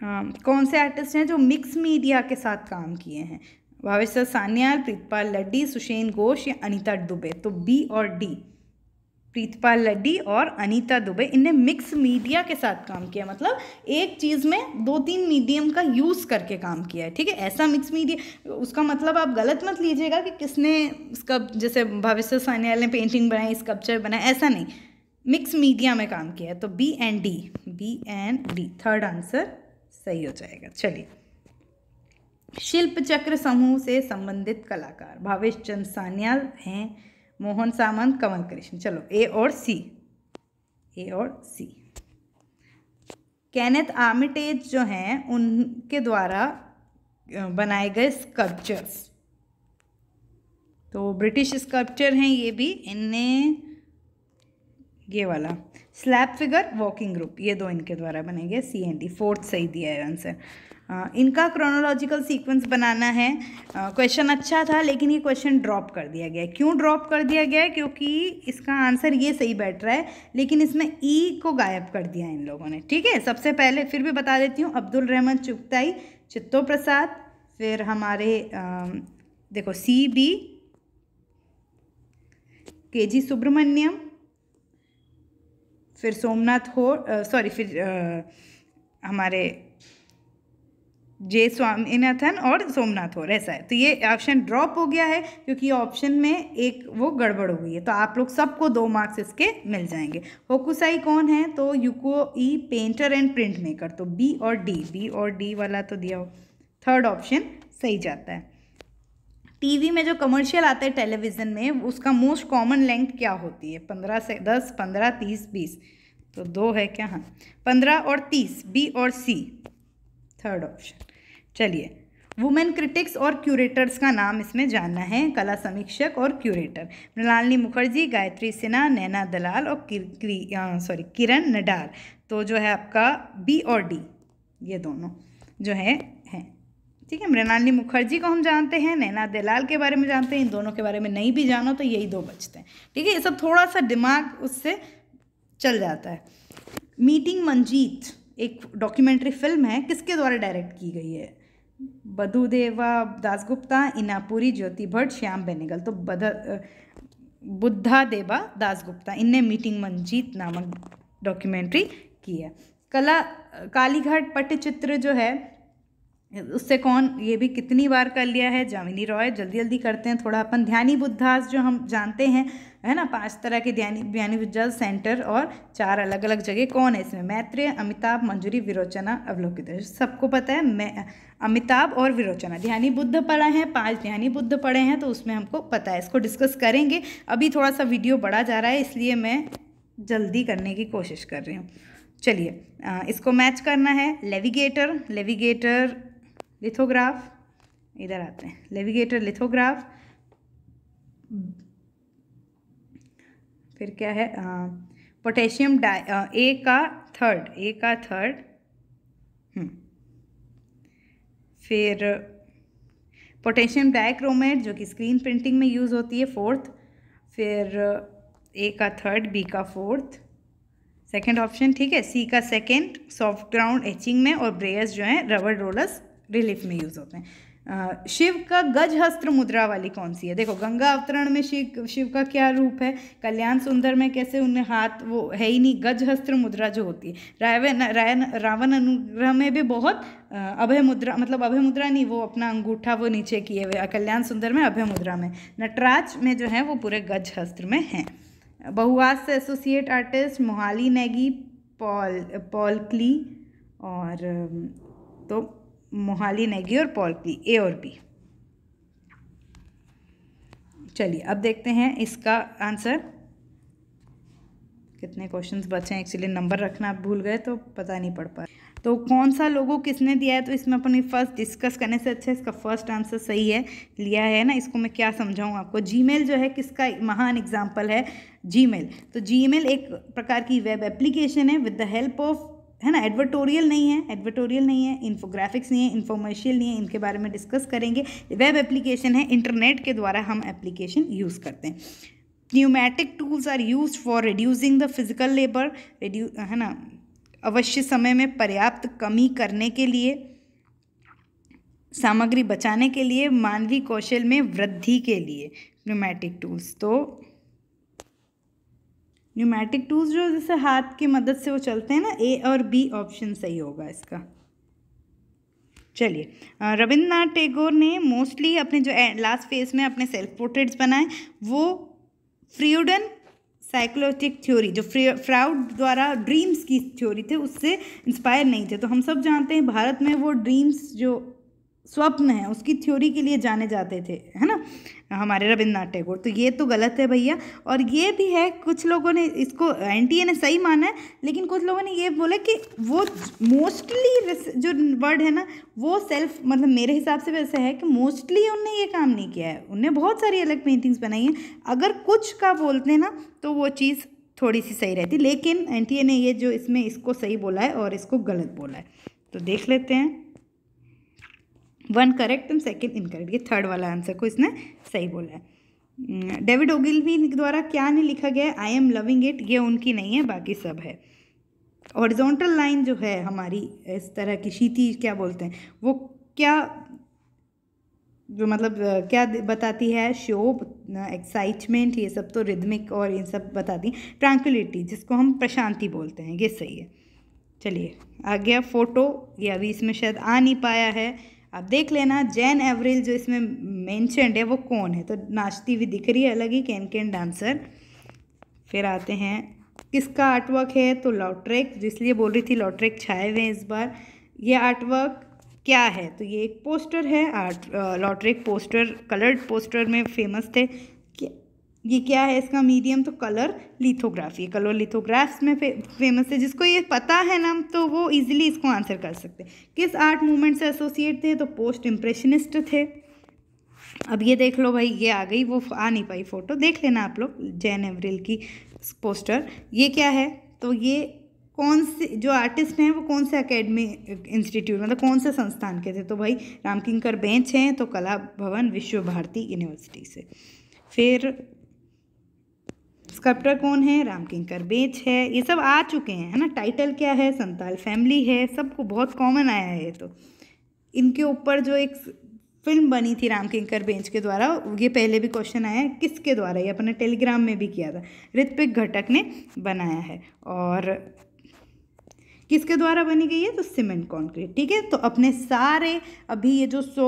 हाँ कौन से आर्टिस्ट हैं जो मिक्स मीडिया के साथ काम किए हैं भावेश सर सान्याल प्रीतपाल लड्डी सुशेन घोष या अनिता दुबे तो बी और डी प्रीतपाल लड्डी और अनीता दुबे इनने मिक्स मीडिया के साथ काम किया मतलब एक चीज़ में दो तीन मीडियम का यूज़ करके काम किया है ठीक है ऐसा मिक्स मीडिया उसका मतलब आप गलत मत लीजिएगा कि किसने स्कब जैसे भविष्य सान्याल ने पेंटिंग बनाई स्कल्पचर बनाया ऐसा नहीं मिक्स मीडिया में काम किया है तो B and D B and D third answer सही हो जाएगा चलिए शिल्प चक्र समूह से संबंधित कलाकार भावेश चंद सानिया हैं मोहन सामंत कमल कृष्ण चलो ए और सी ए और सी कैनेथ आर्मिटेज जो हैं उनके द्वारा बनाए गए स्कल्पचर्स तो ब्रिटिश स्कल्पचर हैं ये भी इनने ये वाला स्लैब फिगर वॉकिंग ग्रुप ये दो इनके द्वारा बनेंगे सी एन डी फोर्थ सही दिया है आंसर इनका क्रोनोलॉजिकल सीक्वेंस बनाना है क्वेश्चन अच्छा था लेकिन ये क्वेश्चन ड्रॉप कर दिया गया है क्यों ड्रॉप कर दिया गया है क्योंकि इसका आंसर ये सही बैठ रहा है लेकिन इसमें ई e को गायब कर दिया इन लोगों ने ठीक है सबसे पहले फिर भी बता देती हूँ अब्दुल रहमान चुगताई चित्तो प्रसाद फिर हमारे आ, देखो सी बी के जी सुब्रमण्यम फिर सोमनाथ हो सॉरी फिर आ, हमारे जे स्वामीनाथन और सोमनाथ हो ऐसा है तो ये ऑप्शन ड्रॉप हो गया है क्योंकि ऑप्शन में एक वो गड़बड़ हो गई है तो आप लोग सबको दो मार्क्स इसके मिल जाएंगे होकुसाई कौन है तो ukiyo e painter and print maker तो बी और डी बी और डी वाला तो दिया हो थर्ड ऑप्शन सही जाता है टीवी में जो कमर्शियल आते हैं टेलीविज़न में उसका मोस्ट कॉमन लेंथ क्या होती है पंद्रह से दस पंद्रह तीस बीस तो दो है क्या हाँ पंद्रह और तीस बी और सी थर्ड ऑप्शन चलिए वुमेन क्रिटिक्स और क्यूरेटर्स का नाम इसमें जानना है कला समीक्षक और क्यूरेटर मृणालिनी मुखर्जी गायत्री सिन्हा नैना दलाल और सॉरी किरण नडाल तो जो है आपका बी और डी ये दोनों जो है ठीक है मृणाली मुखर्जी को हम जानते हैं नैना दलाल के बारे में जानते हैं इन दोनों के बारे में नहीं भी जानो तो यही दो बचते हैं ठीक है ये सब थोड़ा सा दिमाग उससे चल जाता है मीटिंग मंजीत एक डॉक्यूमेंट्री फिल्म है किसके द्वारा डायरेक्ट की गई है बधुदेवा दासगुप्ता इनापुरी ज्योति भट्ट श्याम बेनेगल तो बध बुद्धा देवा दासगुप्ता इनने मीटिंग मंजीत नामक डॉक्यूमेंट्री की है कला कालीघाट पट्टचित्र जो है उससे कौन ये भी कितनी बार कर लिया है जामिनी रॉय जल्दी जल्दी करते हैं थोड़ा अपन ध्यानी बुद्धास जो हम जानते हैं है ना पांच तरह के ध्यानी ध्यानी बुद्धास सेंटर और चार अलग अलग जगह कौन है इसमें मैत्रेय अमिताभ मंजूरी विरोचना अवलोकित सबको पता है मैं अमिताभ और विरोचना ध्यानी बुद्ध पढ़ा है पांच ध्यानी बुद्ध पढ़े हैं तो उसमें हमको पता है इसको डिस्कस करेंगे अभी थोड़ा सा वीडियो बढ़ा जा रहा है इसलिए मैं जल्दी करने की कोशिश कर रही हूँ चलिए इसको मैच करना है लेविगेटर लेविगेटर लिथोग्राफ इधर आते हैं लेविगेटर लिथोग्राफ फिर क्या है पोटेशियम डाई ए का थर्ड ए का थर्ड हम्म, फिर पोटेशियम डाइक्रोमेट जो कि स्क्रीन प्रिंटिंग में यूज़ होती है फोर्थ फिर ए का थर्ड बी का फोर्थ सेकंड ऑप्शन ठीक है सी का सेकंड सॉफ्ट ग्राउंड एचिंग में और ब्रेयर्स जो हैं रबर रोलर्स रिलीफ में यूज़ होते हैं शिव का गज हस्त्र मुद्रा वाली कौन सी है देखो गंगा अवतरण में शिव शिव का क्या रूप है कल्याण सुंदर में कैसे उन्हें हाथ वो है ही नहीं गज हस्त्र मुद्रा जो होती है रावण राय रावण अनुग्रह में भी बहुत अभय मुद्रा मतलब अभय मुद्रा नहीं वो अपना अंगूठा वो नीचे किए हुए कल्याण सुंदर में अभय मुद्रा में नटराज में जो है वो पूरे गज हस्त्र में हैं बहुआस से associate artist Moholy Nagy Paul Paul Klee और तो मोहाली नेगी और पॉल्पी ए और बी चलिए अब देखते हैं इसका आंसर कितने क्वेश्चंस बचे हैं एक्चुअली नंबर रखना आप भूल गए तो पता नहीं पड़ पा तो कौन सा लोगों किसने दिया है तो इसमें अपन फर्स्ट डिस्कस करने से अच्छा इसका फर्स्ट आंसर सही है लिया है ना इसको मैं क्या समझाऊँ आपको जीमेल जो है किसका महान एग्जाम्पल है जीमेल तो जीमेल एक प्रकार की वेब एप्लीकेशन है विद द हेल्प ऑफ है ना एडवर्टोरियल नहीं है एडवर्टोरियल नहीं है इन्फोग्राफिक्स नहीं है इन्फॉर्मेशियल नहीं है इनके बारे में डिस्कस करेंगे वेब एप्लीकेशन है इंटरनेट के द्वारा हम एप्लीकेशन यूज़ करते हैं pneumatic tools are use for reducing the physical labour reduce है ना अवश्य समय में पर्याप्त कमी करने के लिए सामग्री बचाने के लिए मानवीय कौशल में वृद्धि के लिए न्यूमैटिक टूल्स तो न्यूमेटिक टूल्स जो जैसे हाथ की मदद से वो चलते हैं ना ए और बी ऑप्शन सही होगा इसका चलिए रविंद्रनाथ टैगोर ने मोस्टली अपने जो लास्ट फेज में अपने सेल्फ पोर्ट्रेट्स बनाए वो फ्रीडन साइकोलॉजिक थ्योरी जो फ्राउड द्वारा ड्रीम्स की थ्योरी थे उससे इंस्पायर नहीं थे तो हम सब जानते हैं भारत में वो ड्रीम्स जो स्वप्न है उसकी थ्योरी के लिए जाने जाते थे है ना हमारे रविन्द्रनाथ टैगोर तो ये तो गलत है भैया और ये भी है कुछ लोगों ने इसको एन ने सही माना है लेकिन कुछ लोगों ने ये बोला कि वो मोस्टली जो वर्ड है ना वो सेल्फ मतलब मेरे हिसाब से वैसे है कि मोस्टली उनने ये काम नहीं किया है उनने बहुत सारी अलग पेंटिंग्स बनाई हैं अगर कुछ का बोलते ना तो वो चीज़ थोड़ी सी सही रहती लेकिन एन ने ये जो इसमें इसको सही बोला है और इसको गलत बोला है तो देख लेते हैं one correct and second incorrect ये थर्ड वाला आंसर को इसने सही बोला है डेविड hmm, भी द्वारा क्या नहीं लिखा गया है आई एम लविंग इट ये उनकी नहीं है बाकी सब है ऑरिजोंटल लाइन जो है हमारी इस तरह की शीति क्या बोलते हैं वो क्या जो मतलब क्या बताती है शोभ एक्साइटमेंट ये सब तो रिदमिक और ये सब बताती ट्रांकुलिटी जिसको हम प्रशांति बोलते हैं ये सही है चलिए आ गया फ़ोटो ये अभी इसमें शायद आ नहीं पाया है आप देख लेना जैन एवरिल जो इसमें मैंशनड है वो कौन है तो नाचती हुई दिख रही है अलग ही कैन कैन डांसर फिर आते हैं किसका आर्टवर्क है तो लॉट्रेक जिसलिए बोल रही थी लॉट्रेक छाए हुए हैं इस बार ये आर्टवर्क क्या है तो ये एक पोस्टर है art Lautrec poster coloured poster में फेमस थे ये क्या है इसका मीडियम तो कलर लिथोग्राफी कलर लिथोग्राफ्स में फे, फेमस है जिसको ये पता है ना तो वो इजीली इसको आंसर कर सकते हैं किस आर्ट मूवमेंट से एसोसिएट थे तो पोस्ट इम्प्रेशनिस्ट थे अब ये देख लो भाई ये आ गई वो आ नहीं पाई फ़ोटो देख लेना आप लोग जैन एवरिल की पोस्टर ये क्या है तो ये कौन से जो आर्टिस्ट हैं वो कौन से अकेडमी इंस्टीट्यूट मतलब कौन से संस्थान के थे तो भाई रामकिंकर बेंच हैं तो कला भवन विश्व भारती यूनिवर्सिटी से फिर स्कल्प्टर कौन है रामकिंकर बेच है ये सब आ चुके हैं है ना टाइटल क्या है संताल फैमिली है सबको बहुत कॉमन आया है तो इनके ऊपर जो एक फिल्म बनी थी रामकिंकर बेंच के द्वारा ये पहले भी क्वेश्चन आया है किसके द्वारा ये अपने टेलीग्राम में भी किया था ऋत्विक घटक ने बनाया है और किसके द्वारा बनी गई है तो सीमेंट कॉन्क्रीट ठीक है तो अपने सारे अभी ये जो सो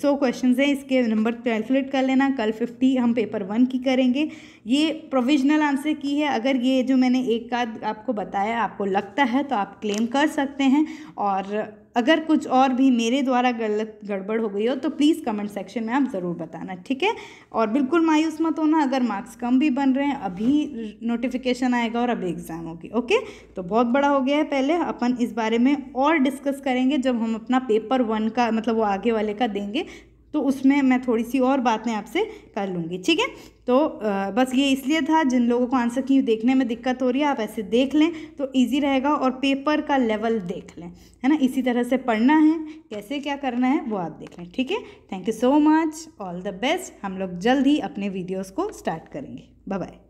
सो क्वेश्चन हैं इसके नंबर कैलकुलेट कर लेना कल फिफ्टी हम पेपर वन की करेंगे ये प्रोविजनल आंसर की है अगर ये जो मैंने एक आध आपको बताया आपको लगता है तो आप क्लेम कर सकते हैं और अगर कुछ और भी मेरे द्वारा गलत गड़बड़ हो गई हो तो प्लीज़ कमेंट सेक्शन में आप ज़रूर बताना ठीक है और बिल्कुल मायूस मत होना अगर मार्क्स कम भी बन रहे हैं अभी नोटिफिकेशन आएगा और अभी एग्ज़ाम होगी ओके तो बहुत बड़ा हो गया है पहले अपन इस बारे में और डिस्कस करेंगे जब हम अपना पेपर वन का मतलब वो आगे वाले का देंगे तो उसमें मैं थोड़ी सी और बातें आपसे कर लूँगी ठीक है तो बस ये इसलिए था जिन लोगों को आंसर की देखने में दिक्कत हो रही है आप ऐसे देख लें तो इजी रहेगा और पेपर का लेवल देख लें है ना इसी तरह से पढ़ना है कैसे क्या करना है वो आप देख लें ठीक है thank you so much all the best हम लोग जल्द ही अपने वीडियोज़ को स्टार्ट करेंगे बाय बाय